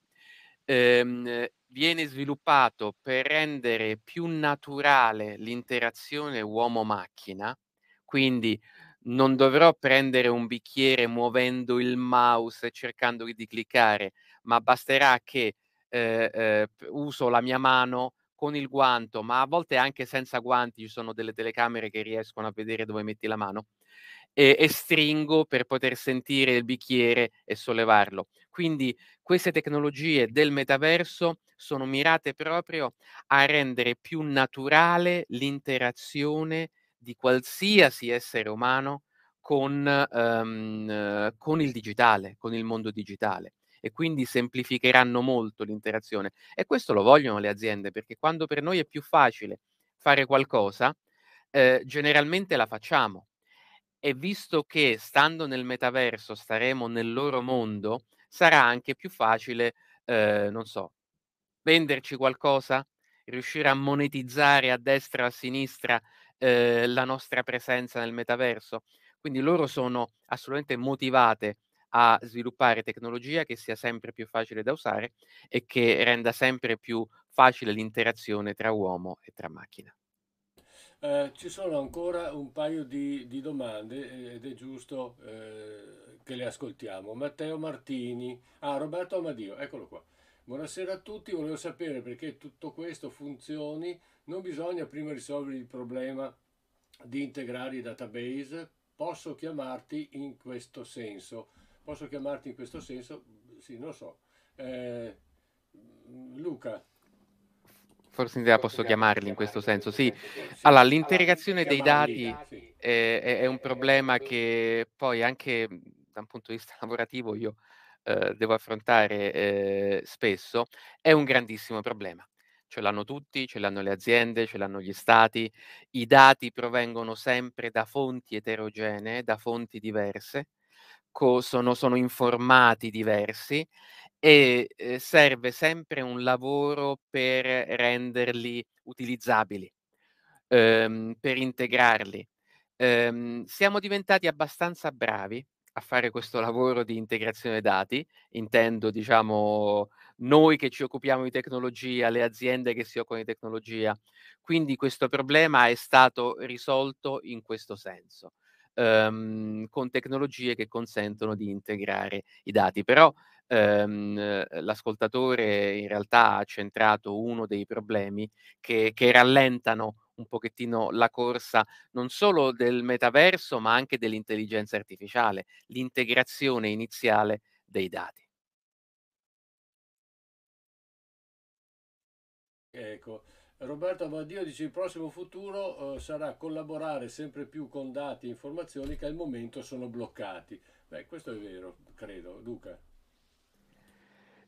ehm, viene sviluppato per rendere più naturale l'interazione uomo-macchina, quindi non dovrò prendere un bicchiere muovendo il mouse e cercando di cliccare, ma basterà che eh, eh, uso la mia mano con il guanto, ma a volte anche senza guanti ci sono delle telecamere che riescono a vedere dove metti la mano, e, e stringo per poter sentire il bicchiere e sollevarlo. Quindi queste tecnologie del metaverso sono mirate proprio a rendere più naturale l'interazione di qualsiasi essere umano con, um, con il digitale, con il mondo digitale e quindi semplificheranno molto l'interazione. E questo lo vogliono le aziende perché quando per noi è più facile fare qualcosa, eh, generalmente la facciamo. E visto che stando nel metaverso staremo nel loro mondo, sarà anche più facile, eh, non so, venderci qualcosa, riuscire a monetizzare a destra o a sinistra eh, la nostra presenza nel metaverso. Quindi loro sono assolutamente motivate a sviluppare tecnologia che sia sempre più facile da usare e che renda sempre più facile l'interazione tra uomo e tra macchina. Eh, ci sono ancora un paio di, di domande eh, ed è giusto eh, che le ascoltiamo. Matteo Martini, ah Roberto Amadio, eccolo qua. Buonasera a tutti, volevo sapere perché tutto questo funzioni non bisogna prima risolvere il problema di integrare i database, posso chiamarti in questo senso, posso chiamarti in questo senso, sì, non so, eh, Luca. Forse in posso chiamarli in questo senso, sì. Allora, l'integrazione dei dati è, è un problema che poi anche da un punto di vista lavorativo io eh, devo affrontare eh, spesso, è un grandissimo problema ce l'hanno tutti, ce l'hanno le aziende, ce l'hanno gli stati, i dati provengono sempre da fonti eterogenee, da fonti diverse, co- sono, sono informati diversi e eh, serve sempre un lavoro per renderli utilizzabili, ehm, per integrarli. Ehm, siamo diventati abbastanza bravi a fare questo lavoro di integrazione dati, intendo diciamo noi che ci occupiamo di tecnologia, le aziende che si occupano di tecnologia. Quindi questo problema è stato risolto in questo senso, ehm, con tecnologie che consentono di integrare i dati. Però ehm, l'ascoltatore in realtà ha centrato uno dei problemi che, che rallentano un pochettino la corsa non solo del metaverso, ma anche dell'intelligenza artificiale, l'integrazione iniziale dei dati. Ecco, Roberto Abbadio dice il prossimo futuro eh, sarà collaborare sempre più con dati e informazioni che al momento sono bloccati. Beh, questo è vero, credo. Luca.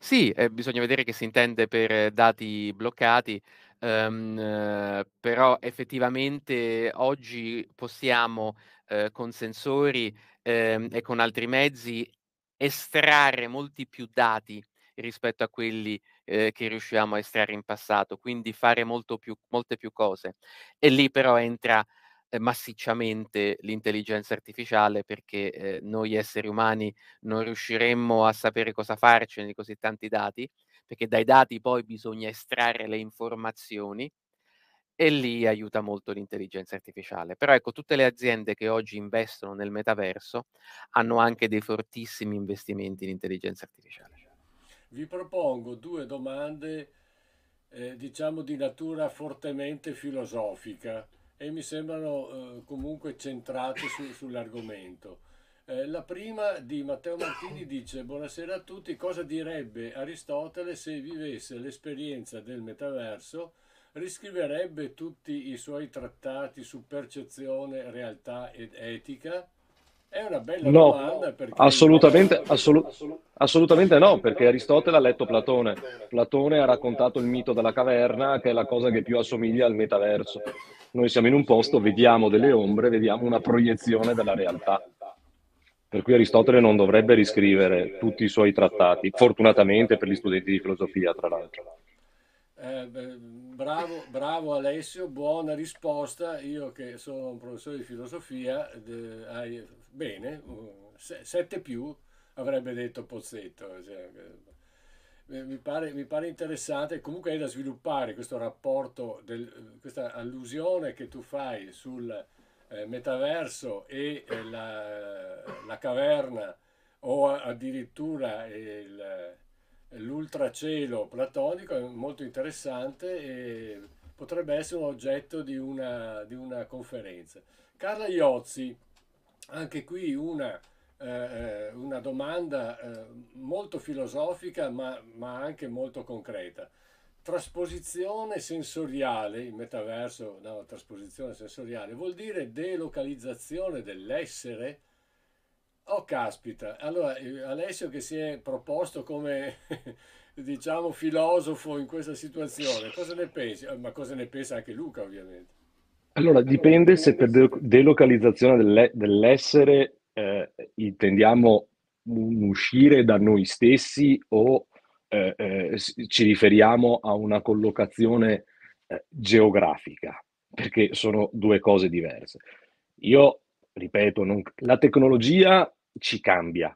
Sì, eh, bisogna vedere che si intende per dati bloccati, ehm, eh, però effettivamente oggi possiamo eh, con sensori ehm, e con altri mezzi estrarre molti più dati rispetto a quelli eh, che riuscivamo a estrarre in passato, quindi fare più, molte più cose. E lì però entra massicciamente l'intelligenza artificiale perché eh, noi esseri umani non riusciremmo a sapere cosa farcene di così tanti dati, perché dai dati poi bisogna estrarre le informazioni e lì aiuta molto l'intelligenza artificiale. Però ecco, tutte le aziende che oggi investono nel metaverso hanno anche dei fortissimi investimenti in intelligenza artificiale. Vi propongo due domande, eh, diciamo, di natura fortemente filosofica e mi sembrano eh, comunque centrate su, sull'argomento. Eh, la prima di Matteo Martini dice buonasera a tutti, cosa direbbe Aristotele se vivesse l'esperienza del metaverso? Riscriverebbe tutti i suoi trattati su percezione, realtà ed etica? È una bella no, domanda. Perché assolutamente, assolu- assolutamente no, perché Aristotele ha letto Platone. Platone ha raccontato il mito della caverna, che è la cosa che più assomiglia al metaverso. Noi siamo in un posto, vediamo delle ombre, vediamo una proiezione della realtà. Per cui Aristotele non dovrebbe riscrivere tutti i suoi trattati, fortunatamente per gli studenti di filosofia, tra l'altro. Eh, bravo, bravo, Alessio, buona risposta. Io che sono un professore di filosofia, de, eh, bene, 7 mm, più avrebbe detto Pozzetto. Cioè, eh, eh, mi pare, mi pare, interessante, comunque è da sviluppare questo rapporto, del, eh, questa allusione che tu fai sul eh, metaverso e eh, la, la, caverna o addirittura il, eh, l'ultracielo platonico è molto interessante e potrebbe essere un oggetto di una, di una conferenza. Carla Iozzi, anche qui una eh, eh, una domanda eh, molto filosofica ma, ma, anche molto concreta. Trasposizione sensoriale, il metaverso, no, trasposizione sensoriale, vuol dire delocalizzazione dell'essere? Oh caspita, allora eh, Alessio che si è proposto come diciamo filosofo in questa situazione, cosa ne pensi? Eh, ma cosa ne pensa anche Luca ovviamente? Allora dipende se per delocalizzazione dell'essere eh, intendiamo un uscire da noi stessi o eh, eh ci riferiamo a una collocazione eh, geografica, perché sono due cose diverse. Io, ripeto, non, la tecnologia ci cambia,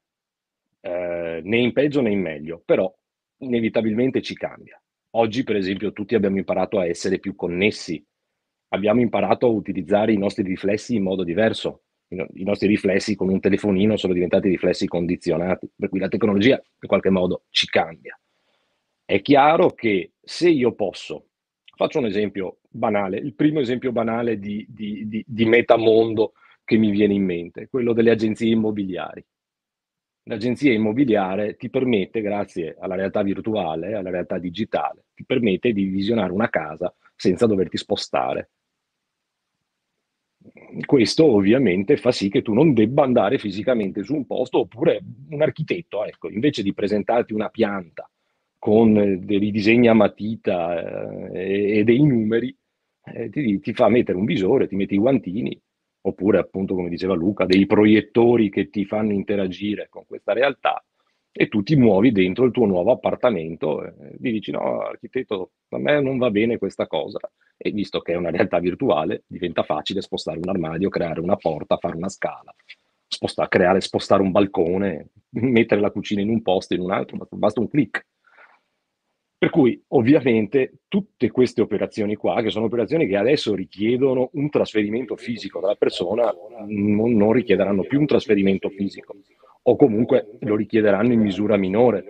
eh, né in peggio né in meglio, però inevitabilmente ci cambia. Oggi, per esempio, tutti abbiamo imparato a essere più connessi, abbiamo imparato a utilizzare i nostri riflessi in modo diverso, i nostri riflessi con un telefonino sono diventati riflessi condizionati, per cui la tecnologia in qualche modo ci cambia. È chiaro che se io posso, faccio un esempio banale, il primo esempio banale di, di, di, di metamondo che mi viene in mente, quello delle agenzie immobiliari. L'agenzia immobiliare ti permette, grazie alla realtà virtuale, alla realtà digitale, ti permette di visionare una casa senza doverti spostare questo ovviamente fa sì che tu non debba andare fisicamente su un posto oppure un architetto, ecco, invece di presentarti una pianta con eh, dei disegni a matita eh, e dei numeri, eh, ti, ti, fa mettere un visore, ti metti i guantini, oppure appunto come diceva Luca, dei proiettori che ti fanno interagire con questa realtà e tu ti muovi dentro il tuo nuovo appartamento, eh, gli dici no architetto, a me non va bene questa cosa e visto che è una realtà virtuale diventa facile spostare un armadio, creare una porta, fare una scala, sposta, creare, spostare un balcone, mettere la cucina in un posto, in un altro, basta, un clic. Per cui ovviamente tutte queste operazioni qua, che sono operazioni che adesso richiedono un trasferimento fisico dalla persona, non, non richiederanno più un trasferimento fisico o comunque lo richiederanno in misura minore.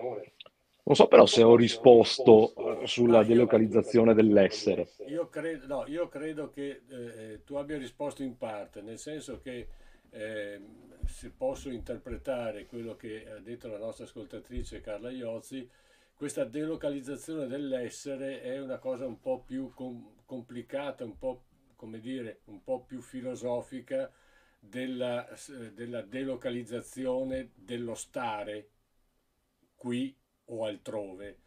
Non so però se ho risposto eh, sulla delocalizzazione dell'essere. Io credo, no, io credo che eh, eh, tu abbia risposto in parte, nel senso che eh, se posso interpretare quello che ha detto la nostra ascoltatrice Carla Iozzi, questa delocalizzazione dell'essere è una cosa un po' più com- complicata, un po', come dire, un po' più filosofica della, della delocalizzazione dello stare qui o altrove.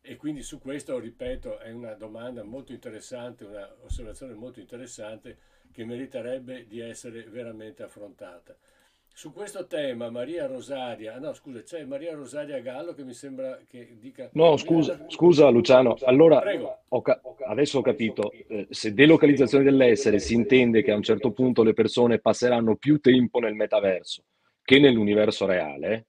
E quindi su questo, ripeto, è una domanda molto interessante, un'osservazione molto interessante che meriterebbe di essere veramente affrontata. Su questo tema Maria Rosaria, no scusa, c'è Maria Rosaria Gallo che mi sembra che dica... No, scusa, scusa Luciano, allora ho ca- adesso ho capito, eh, se delocalizzazione dell'essere si intende che a un certo punto le persone passeranno più tempo nel metaverso che nell'universo reale,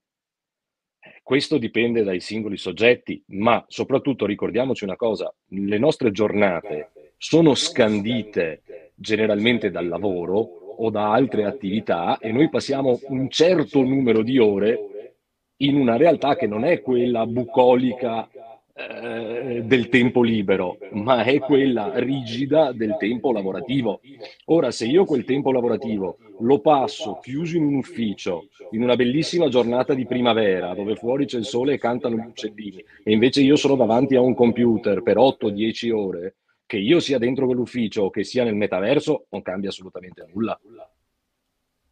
eh, questo dipende dai singoli soggetti, ma soprattutto ricordiamoci una cosa, le nostre giornate sono scandite generalmente dal lavoro o da altre attività e noi passiamo un certo numero di ore in una realtà che non è quella bucolica eh, del tempo libero, ma è quella rigida del tempo lavorativo. Ora, se io quel tempo lavorativo lo passo chiuso in un ufficio, in una bellissima giornata di primavera, dove fuori c'è il sole e cantano gli uccellini, e invece io sono davanti a un computer per 8-10 ore, che io sia dentro quell'ufficio o che sia nel metaverso non cambia assolutamente nulla.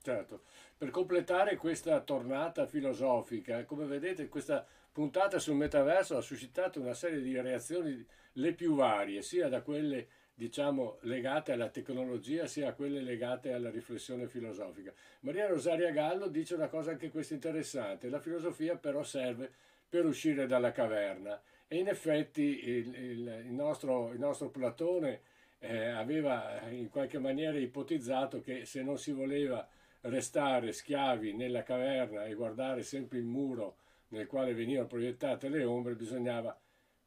Certo. Per completare questa tornata filosofica, come vedete questa puntata sul metaverso ha suscitato una serie di reazioni le più varie, sia da quelle diciamo legate alla tecnologia sia a quelle legate alla riflessione filosofica. Maria Rosaria Gallo dice una cosa anche questa interessante, la filosofia però serve per uscire dalla caverna e in effetti il, il, il, nostro, il nostro, Platone eh, aveva eh, in qualche maniera ipotizzato che se non si voleva restare schiavi nella caverna e guardare sempre il muro nel quale venivano proiettate le ombre, bisognava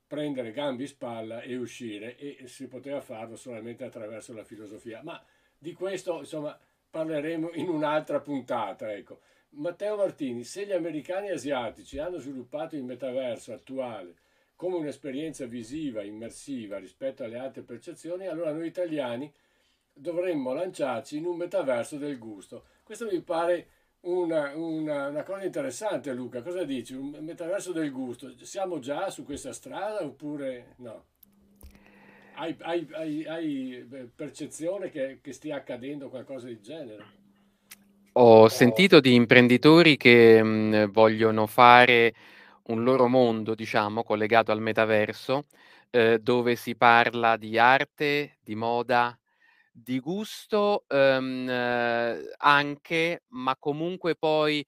prendere gambi spalla e uscire e si poteva farlo solamente attraverso la filosofia. Ma di questo, insomma, parleremo in un'altra puntata, ecco. Matteo Martini, se gli americani asiatici hanno sviluppato il metaverso attuale come un'esperienza visiva, immersiva rispetto alle altre percezioni, allora noi italiani dovremmo lanciarci in un metaverso del gusto. Questo mi pare una, una, una cosa interessante, Luca. Cosa dici? Un metaverso del gusto. Siamo già su questa strada oppure no? Hai, hai, hai, hai percezione che, che stia accadendo qualcosa del genere? Ho sentito di imprenditori che mh, vogliono fare un loro mondo, diciamo, collegato al metaverso, eh, dove si parla di arte, di moda, di gusto ehm, eh, anche, ma comunque poi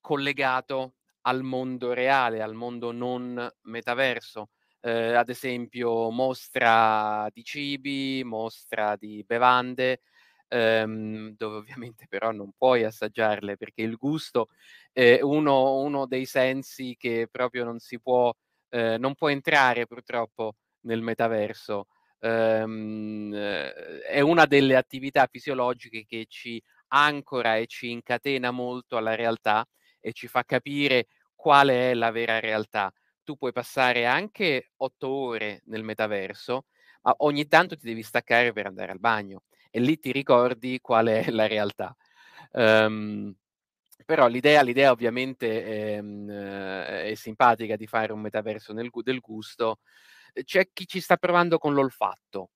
collegato al mondo reale, al mondo non metaverso. Eh, ad esempio mostra di cibi, mostra di bevande, ehm, dove ovviamente però non puoi assaggiarle perché il gusto è uno, uno dei sensi che proprio non si può, eh, non può entrare purtroppo nel metaverso. Ehm, eh, è una delle attività fisiologiche che ci ancora e ci incatena molto alla realtà e ci fa capire quale è la vera realtà. Tu puoi passare anche otto ore nel metaverso, ma ogni tanto ti devi staccare per andare al bagno e lì ti ricordi qual è la realtà. Um, però l'idea, l'idea ovviamente è, ehm, eh, è, simpatica di fare un metaverso nel, del gusto. Eh, c'è chi ci sta provando con l'olfatto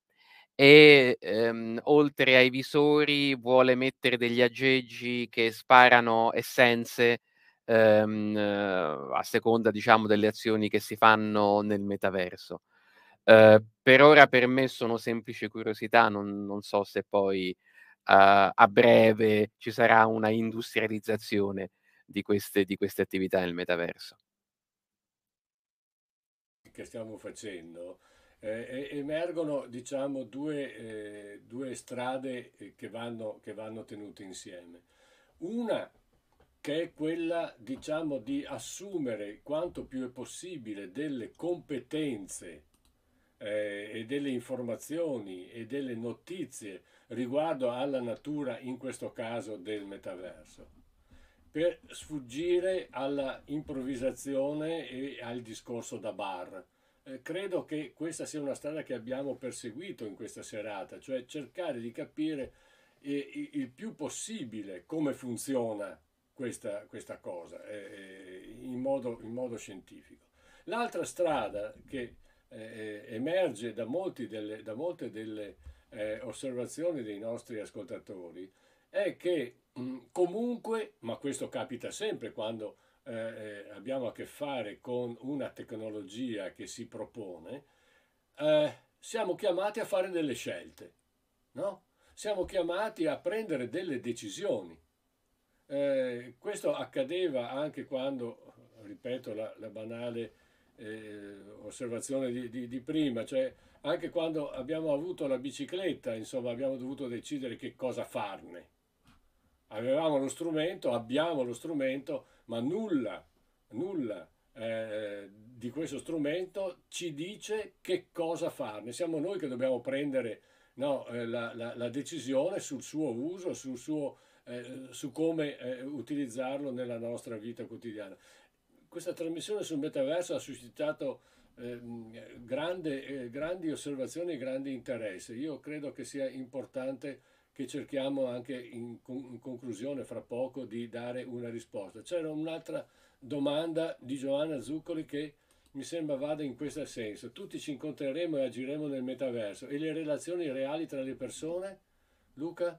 e ehm, oltre ai visori vuole mettere degli aggeggi che sparano essenze ehm, a seconda diciamo delle azioni che si fanno nel metaverso. Ehm, per ora per me sono semplici curiosità, non, non so se poi uh, a breve ci sarà una industrializzazione di queste, di queste attività nel metaverso. Che stiamo facendo? Eh, emergono diciamo, due, eh, due, strade eh, che vanno, che vanno tenute insieme. Una che è quella diciamo, di assumere quanto più è possibile delle competenze eh, e delle informazioni e delle notizie riguardo alla natura, in questo caso, del metaverso per sfuggire alla improvvisazione e al discorso da bar. Eh, credo che questa sia una strada che abbiamo perseguito in questa serata, cioè cercare di capire eh, il più possibile come funziona questa, questa cosa eh, in, modo, in modo scientifico. L'altra strada che eh, eh, emerge da, delle, da, molte delle eh, osservazioni dei nostri ascoltatori è che mh, mm, comunque, ma questo capita sempre quando eh, eh, abbiamo a che fare con una tecnologia che si propone, eh, siamo chiamati a fare delle scelte, no? siamo chiamati a prendere delle decisioni. questo accadeva anche quando, ripeto, la, la banale eh, osservazione di, di, di, prima, cioè anche quando abbiamo avuto la bicicletta, insomma, abbiamo dovuto decidere che cosa farne. Avevamo lo strumento, abbiamo lo strumento, ma nulla, nulla eh, di questo strumento ci dice che cosa farne. Siamo noi che dobbiamo prendere no, eh, la, la, la, decisione sul suo uso, sul suo, eh, su come eh, utilizzarlo nella nostra vita quotidiana questa trasmissione sul metaverso ha suscitato eh, grande, eh, grandi osservazioni e grande interesse. Io credo che sia importante che cerchiamo anche in, in conclusione fra poco di dare una risposta. C'era un'altra domanda di Giovanna Zuccoli che mi sembra vada in questo senso. Tutti ci incontreremo e agiremo nel metaverso e le relazioni reali tra le persone? Luca?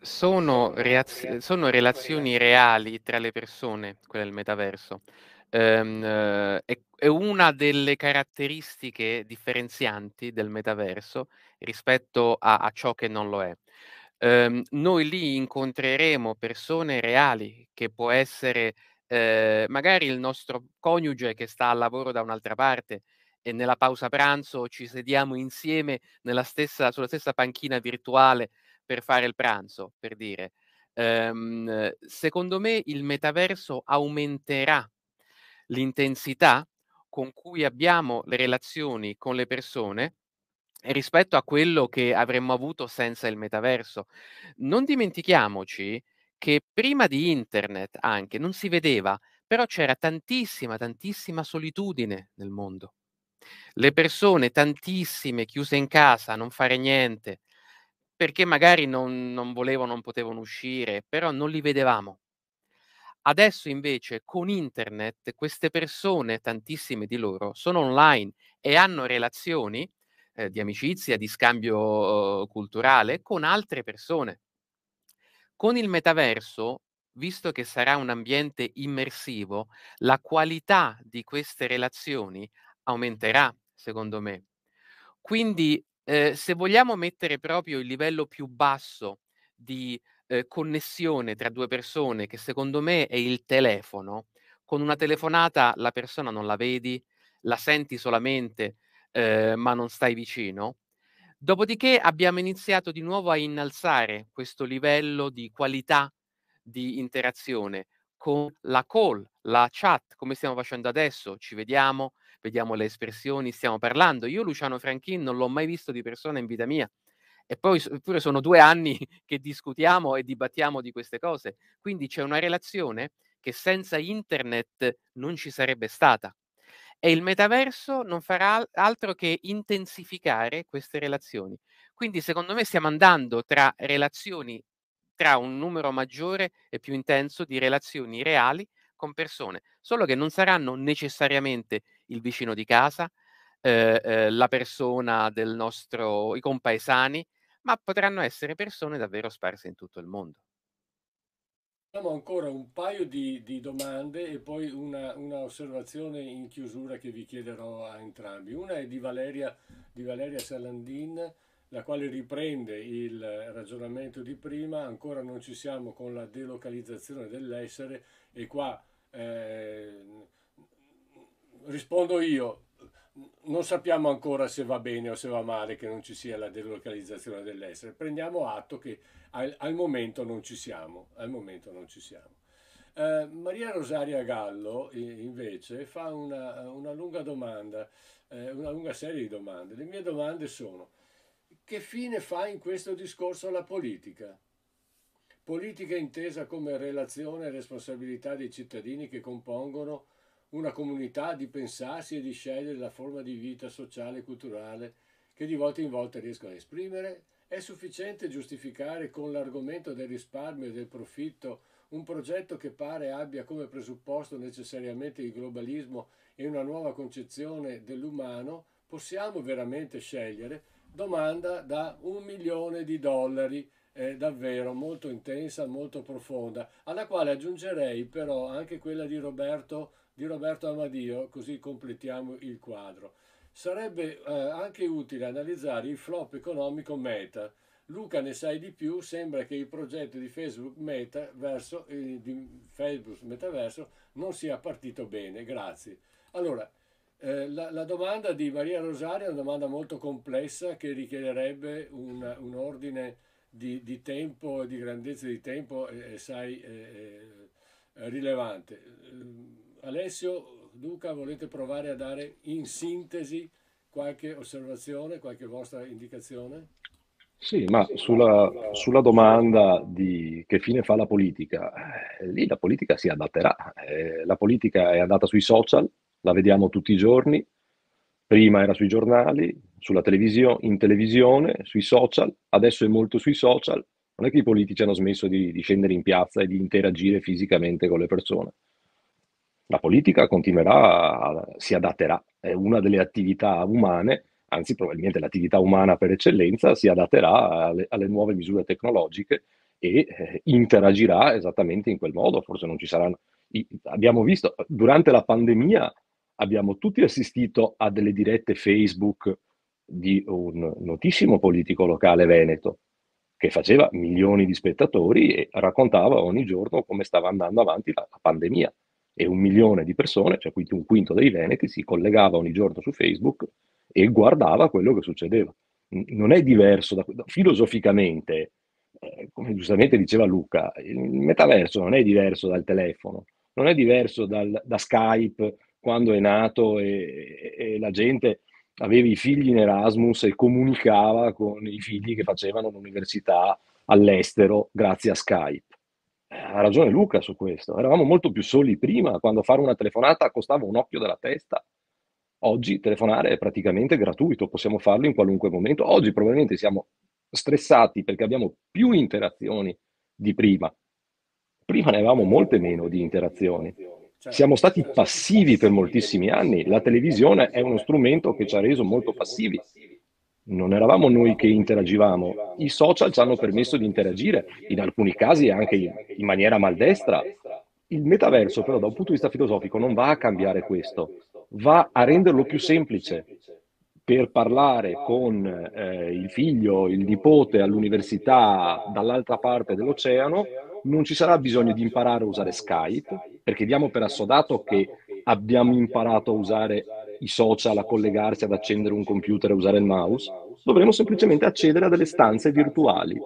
sono, reaz- sono relazioni reali tra le persone, quella del metaverso. Um, è, è, una delle caratteristiche differenzianti del metaverso rispetto a, a ciò che non lo è. Um, noi lì incontreremo persone reali, che può essere eh, magari il nostro coniuge che sta al lavoro da un'altra parte e nella pausa pranzo ci sediamo insieme stessa, sulla stessa panchina virtuale per fare il pranzo, per dire. Um, secondo me il metaverso aumenterà l'intensità con cui abbiamo le relazioni con le persone rispetto a quello che avremmo avuto senza il metaverso. Non dimentichiamoci che prima di internet anche non si vedeva, però c'era tantissima, tantissima solitudine nel mondo. Le persone, tantissime, chiuse in casa, non fare niente, perché magari non, non volevano, non potevano uscire, però non li vedevamo. Adesso invece con internet queste persone, tantissime di loro, sono online e hanno relazioni eh, di amicizia, di scambio eh, culturale con altre persone. Con il metaverso, visto che sarà un ambiente immersivo, la qualità di queste relazioni aumenterà, secondo me. Quindi Ehm, se vogliamo mettere proprio il livello più basso di eh, connessione tra due persone, che secondo me è il telefono, con una telefonata la persona non la vedi, la senti solamente, eh, ma non stai vicino. Dopodiché abbiamo iniziato di nuovo a innalzare questo livello di qualità di interazione con la call, la chat, come stiamo facendo adesso, ci vediamo, vediamo le espressioni, stiamo parlando. Io Luciano Franchin non l'ho mai visto di persona in vita mia. E poi pure sono due anni che discutiamo e dibattiamo di queste cose. Quindi c'è una relazione che senza internet non ci sarebbe stata. E il metaverso non farà altro che intensificare queste relazioni. Quindi secondo me stiamo andando tra relazioni, tra un numero maggiore e più intenso di relazioni reali con persone, solo che non saranno necessariamente il vicino di casa, eh, eh, la persona del nostro, i compaesani, ma potranno essere persone davvero sparse in tutto il mondo. Abbiamo ancora un paio di, di domande e poi una, una, osservazione in chiusura che vi chiederò a entrambi. Una è di Valeria, di Valeria Salandin, la quale riprende il ragionamento di prima, ancora non ci siamo con la delocalizzazione dell'essere e qua eh, rispondo io, non sappiamo ancora se va bene o se va male che non ci sia la delocalizzazione dell'essere, prendiamo atto che al, al momento non ci siamo, non ci siamo. Eh, Maria Rosaria Gallo invece fa una, una lunga domanda, eh, una lunga serie di domande. Le mie domande sono che fine fa in questo discorso la politica? Politica intesa come relazione e responsabilità dei cittadini che compongono una comunità di pensarsi e di scegliere la forma di vita sociale e culturale che di volta in volta riescono a esprimere? È sufficiente giustificare con l'argomento del risparmio e del profitto un progetto che pare abbia come presupposto necessariamente il globalismo e una nuova concezione dell'umano? Possiamo veramente scegliere? Domanda da un milione di dollari eh, davvero molto intensa, molto profonda, alla quale aggiungerei però anche quella di Roberto di Roberto Amadio, così completiamo il quadro. Sarebbe eh, anche utile analizzare il flop economico Meta. Luca ne sai di più, sembra che il progetto di Facebook, Meta verso, eh, di Facebook Metaverso non sia partito bene. Grazie. Allora, eh, la, la, domanda di Maria Rosaria è una domanda molto complessa che richiederebbe un, un ordine di, di, tempo, di grandezza di tempo, eh, eh sai, eh, eh, rilevante ehm, Alessio, Luca, volete provare a dare in sintesi qualche osservazione, qualche vostra indicazione? Sì, ma sulla, sulla domanda di che fine fa la politica, eh, lì la politica si adatterà. Eh, la politica è andata sui social, la vediamo tutti i giorni, prima era sui giornali, televisio- in televisione, sui social, adesso è molto sui social, non è che i politici hanno smesso di, di, scendere in piazza e di interagire fisicamente con le persone la politica continuerà, a, si adatterà, è una delle attività umane, anzi probabilmente l'attività umana per eccellenza, si adatterà alle, alle nuove misure tecnologiche e eh, interagirà esattamente in quel modo, forse non ci saranno... I, abbiamo visto, durante la pandemia abbiamo tutti assistito a delle dirette Facebook di un notissimo politico locale veneto che faceva milioni di spettatori e raccontava ogni giorno come stava andando avanti la, la pandemia e un milione di persone, cioè quindi un quinto dei veneti, si collegava ogni giorno su Facebook e guardava quello che succedeva. Non è diverso da, filosoficamente, eh, come giustamente diceva Luca, il metaverso non è diverso dal telefono, non è diverso dal, da Skype quando è nato e, e, e la gente aveva i figli in Erasmus e comunicava con i figli che facevano l'università all'estero grazie a Skype. Eh, ha ragione Luca su questo. Eravamo molto più soli prima, quando fare una telefonata costava un occhio della testa. Oggi telefonare è praticamente gratuito, possiamo farlo in qualunque momento. Oggi probabilmente siamo stressati perché abbiamo più interazioni di prima. Prima ne avevamo molte meno di interazioni. Certo. Siamo stati passivi per moltissimi anni. La televisione è uno strumento che ci ha reso molto passivi non eravamo noi che interagivamo, i social ci hanno permesso di interagire, in alcuni casi anche in maniera maldestra. Il metaverso però da un punto di vista filosofico non va a cambiare questo, va a renderlo più semplice per parlare con eh, il figlio, il nipote all'università dall'altra parte dell'oceano, non ci sarà bisogno di imparare a usare Skype, perché diamo per assodato che abbiamo imparato a usare i social a collegarsi, ad accendere un computer e usare il mouse, dovremo semplicemente accedere a delle stanze virtuali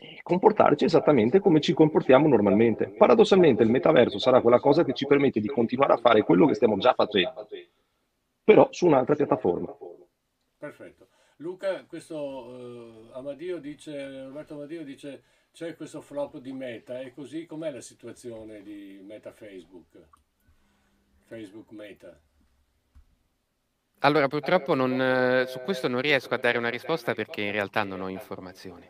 e comportarci esattamente come ci comportiamo normalmente. Paradossalmente il metaverso sarà quella cosa che ci permette di continuare a fare quello che stiamo già facendo, però su un'altra piattaforma. Perfetto. Luca, questo eh, Amadio dice, Roberto Amadio dice c'è questo flop di Meta e così com'è la situazione di Meta Facebook? Facebook Meta? Allora, purtroppo non, eh, su questo non riesco a dare una risposta perché in realtà non ho informazioni.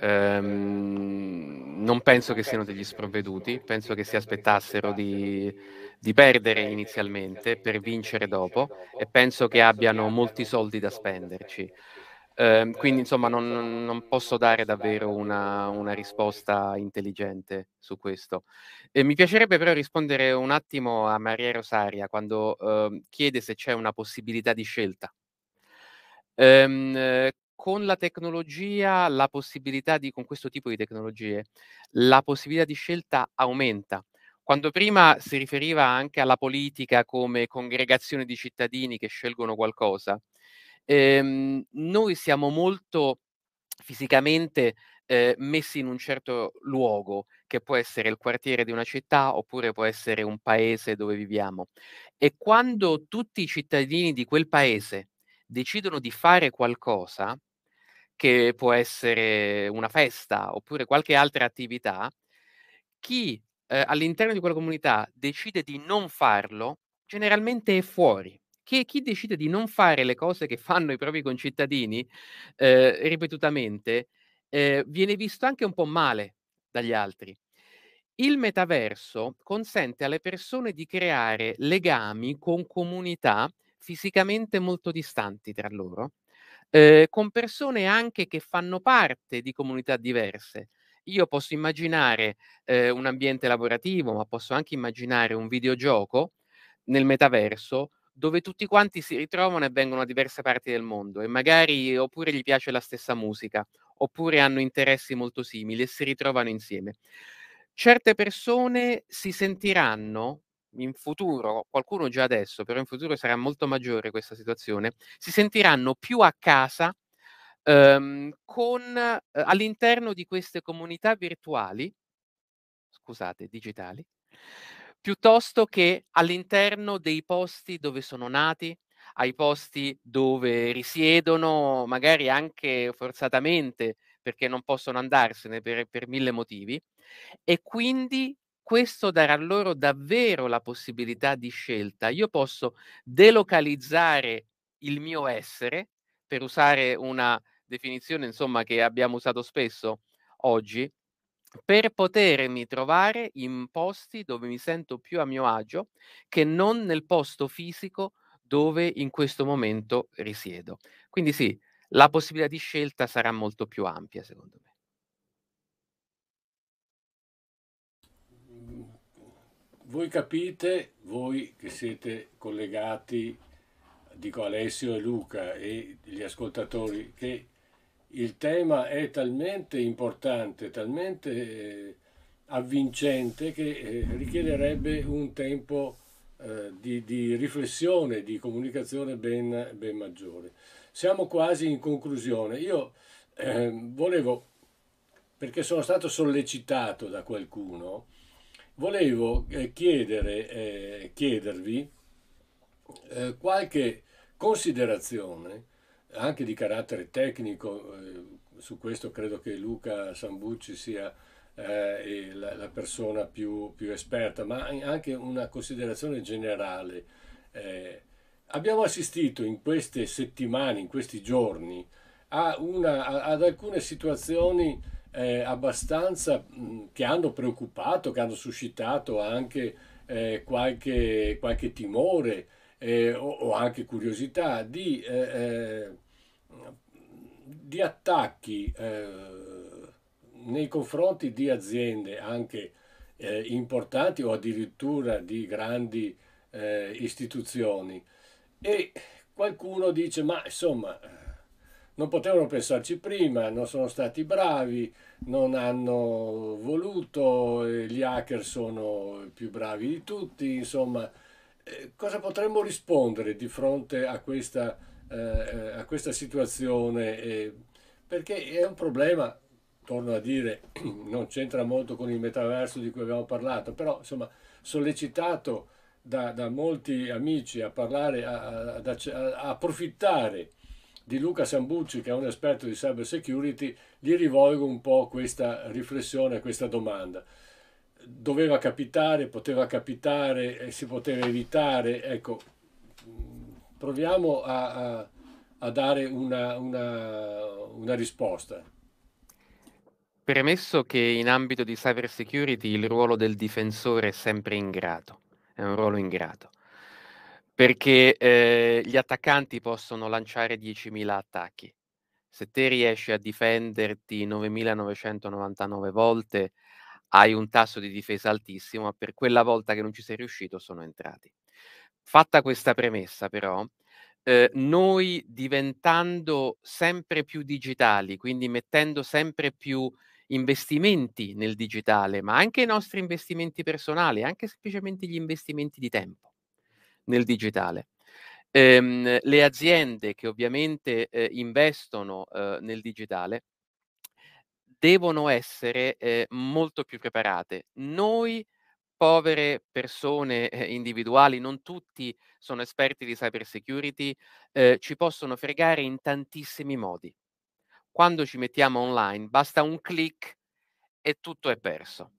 Um, non penso che siano degli sprovveduti, penso che si aspettassero di, di, perdere inizialmente per vincere dopo e penso che abbiano molti soldi da spenderci. Eh, quindi insomma non, non, posso dare davvero una, una, risposta intelligente su questo. Eh, mi piacerebbe però rispondere un attimo a Maria Rosaria quando eh, chiede se c'è una possibilità di scelta. Ehm, con la tecnologia, la possibilità di, con questo tipo di tecnologie, la possibilità di scelta aumenta. Quando prima si riferiva anche alla politica come congregazione di cittadini che scelgono qualcosa, ehm, noi siamo molto fisicamente eh, messi in un certo luogo, che può essere il quartiere di una città oppure può essere un paese dove viviamo. E quando tutti i cittadini di quel paese decidono di fare qualcosa, che può essere una festa oppure qualche altra attività, chi eh, all'interno di quella comunità decide di non farlo, generalmente è fuori che chi decide di non fare le cose che fanno i propri concittadini eh, ripetutamente eh, viene visto anche un po' male dagli altri. Il metaverso consente alle persone di creare legami con comunità fisicamente molto distanti tra loro, eh, con persone anche che fanno parte di comunità diverse. Io posso immaginare eh, un ambiente lavorativo, ma posso anche immaginare un videogioco nel metaverso dove tutti quanti si ritrovano e vengono da diverse parti del mondo e magari oppure gli piace la stessa musica, oppure hanno interessi molto simili e si ritrovano insieme. Certe persone si sentiranno in futuro, qualcuno già adesso, però in futuro sarà molto maggiore questa situazione, si sentiranno più a casa ehm, con, eh, all'interno di queste comunità virtuali, scusate, digitali, piuttosto che all'interno dei posti dove sono nati, ai posti dove risiedono, magari anche forzatamente perché non possono andarsene per, per, mille motivi, e quindi questo darà loro davvero la possibilità di scelta. Io posso delocalizzare il mio essere, per usare una definizione insomma, che abbiamo usato spesso oggi, per potermi trovare in posti dove mi sento più a mio agio che non nel posto fisico dove in questo momento risiedo. Quindi sì, la possibilità di scelta sarà molto più ampia, secondo me. Voi capite, voi che siete collegati, dico Alessio e Luca e gli ascoltatori, che il tema è talmente importante, talmente eh, avvincente che eh, richiederebbe un tempo eh, di, di, riflessione, di comunicazione ben, ben, maggiore. Siamo quasi in conclusione. Io eh, volevo, perché sono stato sollecitato da qualcuno, volevo chiedere, eh, chiedervi qualche considerazione anche di carattere tecnico, eh, su questo credo che Luca Sambucci sia eh, la, persona più, più, esperta, ma anche una considerazione generale. Eh, abbiamo assistito in queste settimane, in questi giorni, una, ad alcune situazioni abbastanza mm, che hanno preoccupato, che hanno suscitato anche qualche, qualche timore. Eh, o, o, anche curiosità di eh, di attacchi eh, nei confronti di aziende anche eh, importanti o addirittura di grandi eh, istituzioni e qualcuno dice ma insomma eh, non potevano pensarci prima, non sono stati bravi, non hanno voluto, gli hacker sono più bravi di tutti, insomma eh, cosa potremmo rispondere di fronte a questa eh, eh, a questa situazione eh, perché è un problema, torno a dire, non c'entra molto con il metaverso di cui abbiamo parlato, però insomma sollecitato da, da molti amici a parlare, a, a, a approfittare di Luca Sambucci, che è un esperto di cyber security, gli rivolgo un po' questa riflessione, questa domanda. Doveva capitare, poteva capitare, eh, si poteva evitare, ecco, proviamo a, a, a dare una, una, una risposta. Premesso che in ambito di cyber security il ruolo del difensore è sempre ingrato, è un ruolo ingrato, perché eh, gli attaccanti possono lanciare 10.000 attacchi. Se te riesci a difenderti 9.999 volte, hai un tasso di difesa altissimo, ma per quella volta che non ci sei riuscito sono entrati. Fatta questa premessa però, eh, noi diventando sempre più digitali, quindi mettendo sempre più investimenti nel digitale, ma anche i nostri investimenti personali, anche semplicemente gli investimenti di tempo nel digitale. Ehm, le aziende che ovviamente eh, investono eh, nel digitale devono essere ehm, molto più preparate. Noi povere persone eh, individuali, non tutti sono esperti di cyber security, eh, ci possono fregare in tantissimi modi. Quando ci mettiamo online basta un clic e tutto è perso.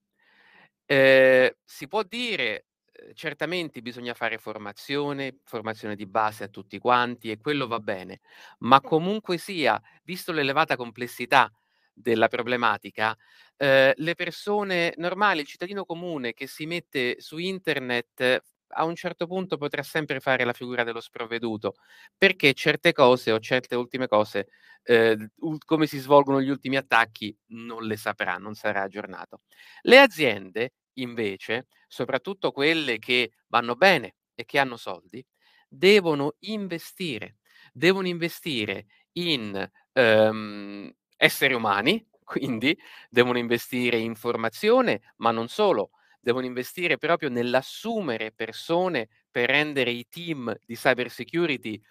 Eh, si può dire, eh, certamente bisogna fare formazione, formazione di base a tutti quanti e quello va bene, ma comunque sia, visto l'elevata complessità della problematica, eh, le persone normali, il cittadino comune che si mette su internet a un certo punto potrà sempre fare la figura dello sprovveduto, perché certe cose o certe ultime cose, eh, come si svolgono gli ultimi attacchi, non le saprà, non sarà aggiornato. Le aziende, invece, soprattutto quelle che vanno bene e che hanno soldi, devono investire, devono investire in ehm, esseri umani, quindi devono investire in formazione, ma non solo, devono investire proprio nell'assumere persone per rendere i team di cybersecurity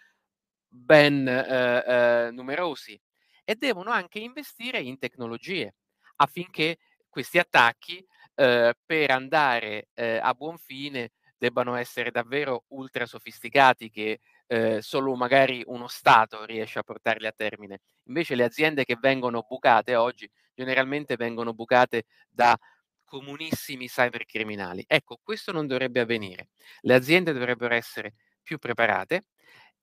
ben eh, eh, numerosi e devono anche investire in tecnologie affinché questi attacchi eh, per andare eh, a buon fine debbano essere davvero ultra sofisticati che eh, solo magari uno Stato riesce a portarli a termine. Invece le aziende che vengono bucate oggi generalmente vengono bucate da comunissimi cybercriminali. Ecco, questo non dovrebbe avvenire. Le aziende dovrebbero essere più preparate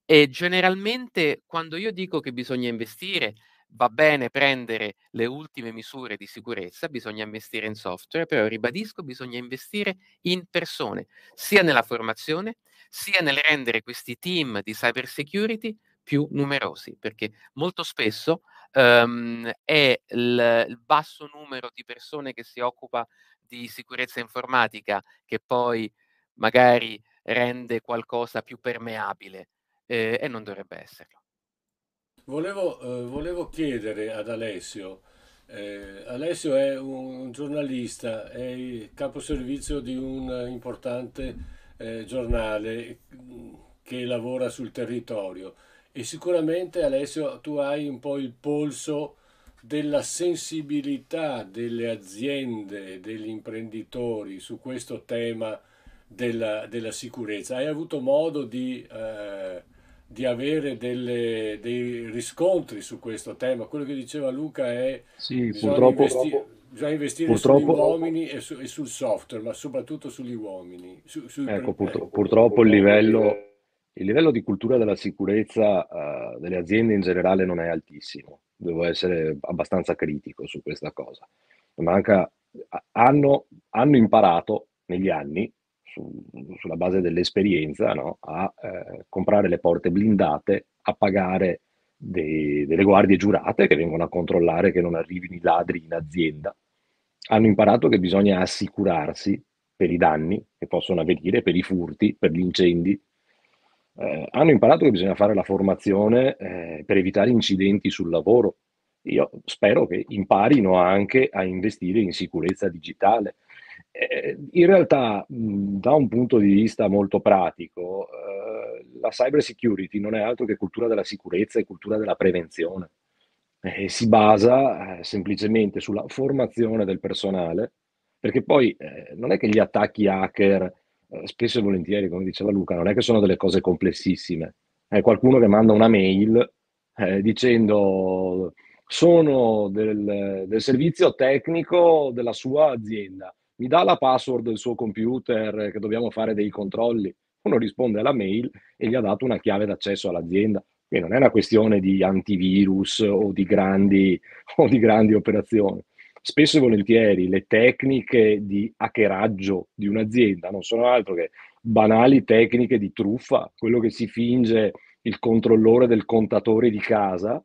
e generalmente quando io dico che bisogna investire va bene prendere le ultime misure di sicurezza, bisogna investire in software, però ribadisco, bisogna investire in persone, sia nella formazione, sia nel rendere questi team di cyber security più numerosi, perché molto spesso um, è il, il basso numero di persone che si occupa di sicurezza informatica che poi magari rende qualcosa più permeabile eh, e non dovrebbe esserlo. Volevo, eh, volevo chiedere ad Alessio, eh, Alessio è un giornalista, è il servizio di un importante eh, giornale mm, che lavora sul territorio e sicuramente Alessio tu hai un po' il polso della sensibilità delle aziende, degli imprenditori su questo tema della, della sicurezza. Hai avuto modo di... Eh, di avere delle, dei riscontri su questo tema. Quello che diceva Luca è sì, bisogna, purtroppo, investi- bisogna investire purtroppo, sugli uomini e, su- e, sul software, ma soprattutto sugli uomini. Su- ecco, purtro- ecco. purtroppo il livello, il livello, di cultura della sicurezza uh, delle aziende in generale non è altissimo. Devo essere abbastanza critico su questa cosa. Manca, hanno, hanno imparato negli anni su, sulla base dell'esperienza no? a eh, comprare le porte blindate, a pagare dei, delle guardie giurate che vengono a controllare che non arrivino i ladri in azienda. Hanno imparato che bisogna assicurarsi per i danni che possono avvenire, per i furti, per gli incendi. Eh, hanno imparato che bisogna fare la formazione eh, per evitare incidenti sul lavoro. Io spero che imparino anche a investire in sicurezza digitale, eh, in realtà, da un punto di vista molto pratico, eh, la cyber security non è altro che cultura della sicurezza e cultura della prevenzione. E eh, si basa semplicemente sulla formazione del personale, perché poi non è che gli attacchi hacker, spesso e volentieri, come diceva Luca, non è che sono delle cose complessissime. È qualcuno che manda una mail dicendo sono del, del servizio tecnico della sua azienda mi dà la password del suo computer eh, che dobbiamo fare dei controlli. Uno risponde alla mail e gli ha dato una chiave d'accesso all'azienda. Quindi non è una questione di antivirus o di grandi, o di grandi operazioni. Spesso e volentieri le tecniche di hackeraggio di un'azienda non sono altro che banali tecniche di truffa, quello che si finge il controllore del contatore di casa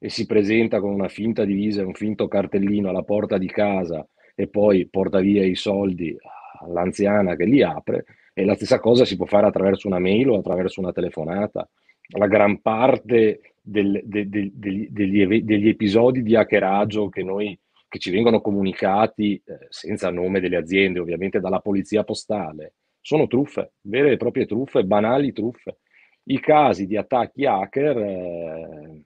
e si presenta con una finta divisa e un finto cartellino alla porta di casa e poi porta via i soldi all'anziana che li apre e la stessa cosa si può fare attraverso una mail o attraverso una telefonata. La gran parte del, de, de, de, degli, degli, episodi di hackeraggio che, noi, che ci vengono comunicati eh, senza nome delle aziende, ovviamente dalla polizia postale, sono truffe, vere e proprie truffe, banali truffe. I casi di attacchi hacker eh,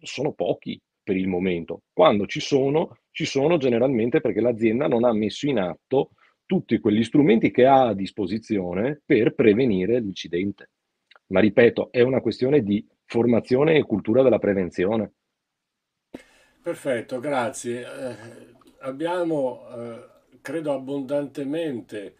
sono pochi, per il momento. Quando ci sono, ci sono generalmente perché l'azienda non ha messo in atto tutti quegli strumenti che ha a disposizione per prevenire l'incidente. Ma ripeto, è una questione di formazione e cultura della prevenzione. Perfetto, grazie. Eh, abbiamo, eh, credo, abbondantemente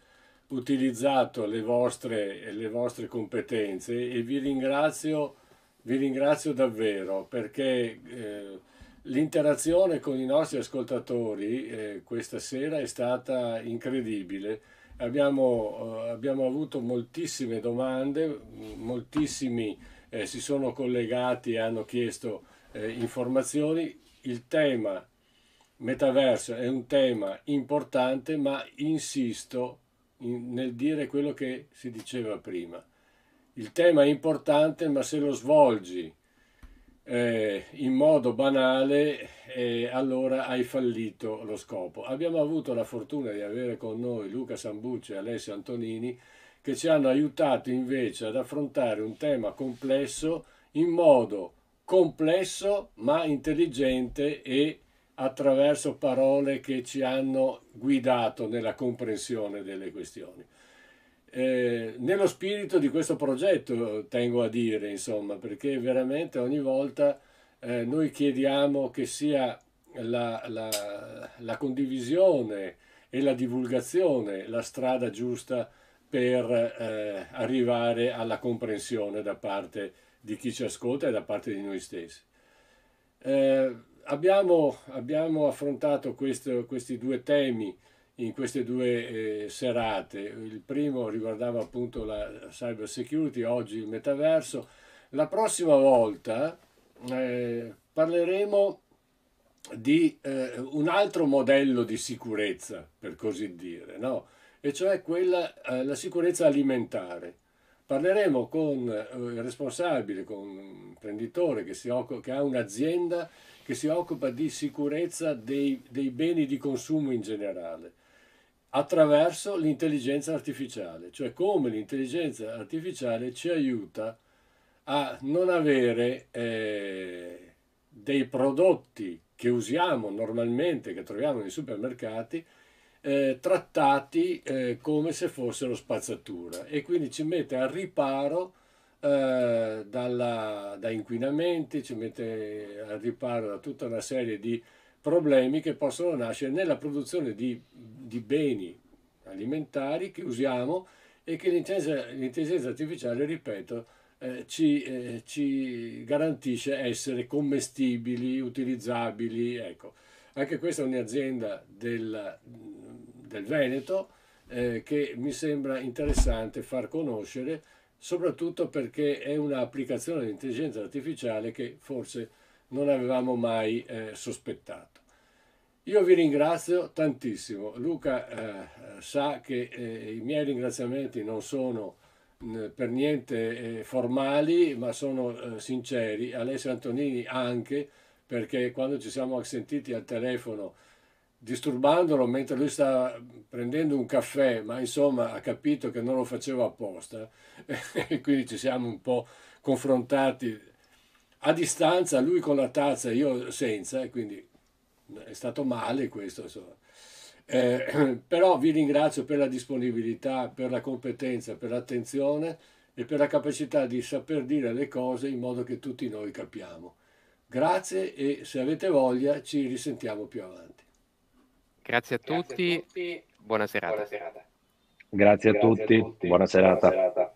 utilizzato le vostre, le vostre competenze e vi ringrazio, vi ringrazio davvero perché... Eh, L'interazione con i nostri ascoltatori eh, questa sera è stata incredibile. Abbiamo, eh, abbiamo avuto moltissime domande, moltissimi eh, si sono collegati e hanno chiesto eh, informazioni. Il tema metaverso è un tema importante, ma insisto in, nel dire quello che si diceva prima. Il tema è importante, ma se lo svolgi eh, in modo banale, eh, allora hai fallito lo scopo. Abbiamo avuto la fortuna di avere con noi Luca Sambucci e Alessio Antonini che ci hanno aiutato invece ad affrontare un tema complesso in modo complesso ma intelligente e attraverso parole che ci hanno guidato nella comprensione delle questioni eh, nello spirito di questo progetto tengo a dire, insomma, perché veramente ogni volta eh, noi chiediamo che sia la, la, la, condivisione e la divulgazione la strada giusta per eh, arrivare alla comprensione da parte di chi ci ascolta e da parte di noi stessi. Eh, abbiamo, abbiamo, affrontato questo, questi due temi in queste due eh, serate. Il primo riguardava appunto la cyber security, oggi il metaverso. La prossima volta eh, parleremo di eh, un altro modello di sicurezza, per così dire, no? e cioè quella, eh, la sicurezza alimentare. Parleremo con eh, il responsabile, con un imprenditore che, occupa, che ha un'azienda che si occupa di sicurezza dei, dei beni di consumo in generale attraverso l'intelligenza artificiale, cioè come l'intelligenza artificiale ci aiuta a non avere eh, dei prodotti che usiamo normalmente, che troviamo nei supermercati, eh, trattati eh, come se fossero spazzatura e quindi ci mette al riparo eh, dalla, da inquinamenti, ci mette al riparo da tutta una serie di problemi che possono nascere nella produzione di, di beni alimentari che usiamo e che l'intelligenza artificiale, ripeto, eh, ci, eh, ci, garantisce essere commestibili, utilizzabili. Ecco. Anche questa è un'azienda del, del, Veneto eh, che mi sembra interessante far conoscere, soprattutto perché è un'applicazione dell'intelligenza artificiale che forse non avevamo mai eh, sospettato. Io vi ringrazio tantissimo. Luca eh, sa che eh, i miei ringraziamenti non sono mh, per niente eh, formali, ma sono eh, sinceri. Alessio Antonini anche, perché quando ci siamo sentiti al telefono disturbandolo mentre lui stava prendendo un caffè, ma insomma ha capito che non lo facevo apposta e quindi ci siamo un po' confrontati a distanza, lui con la tazza, e io senza, e quindi è stato male questo. Insomma. Eh, però vi ringrazio per la disponibilità, per la competenza, per l'attenzione e per la capacità di saper dire le cose in modo che tutti noi capiamo. Grazie e se avete voglia ci risentiamo più avanti. Grazie a tutti, Grazie a tutti. buona serata. Buona serata. Grazie, Grazie tutti. a, tutti. buona serata. Buona serata.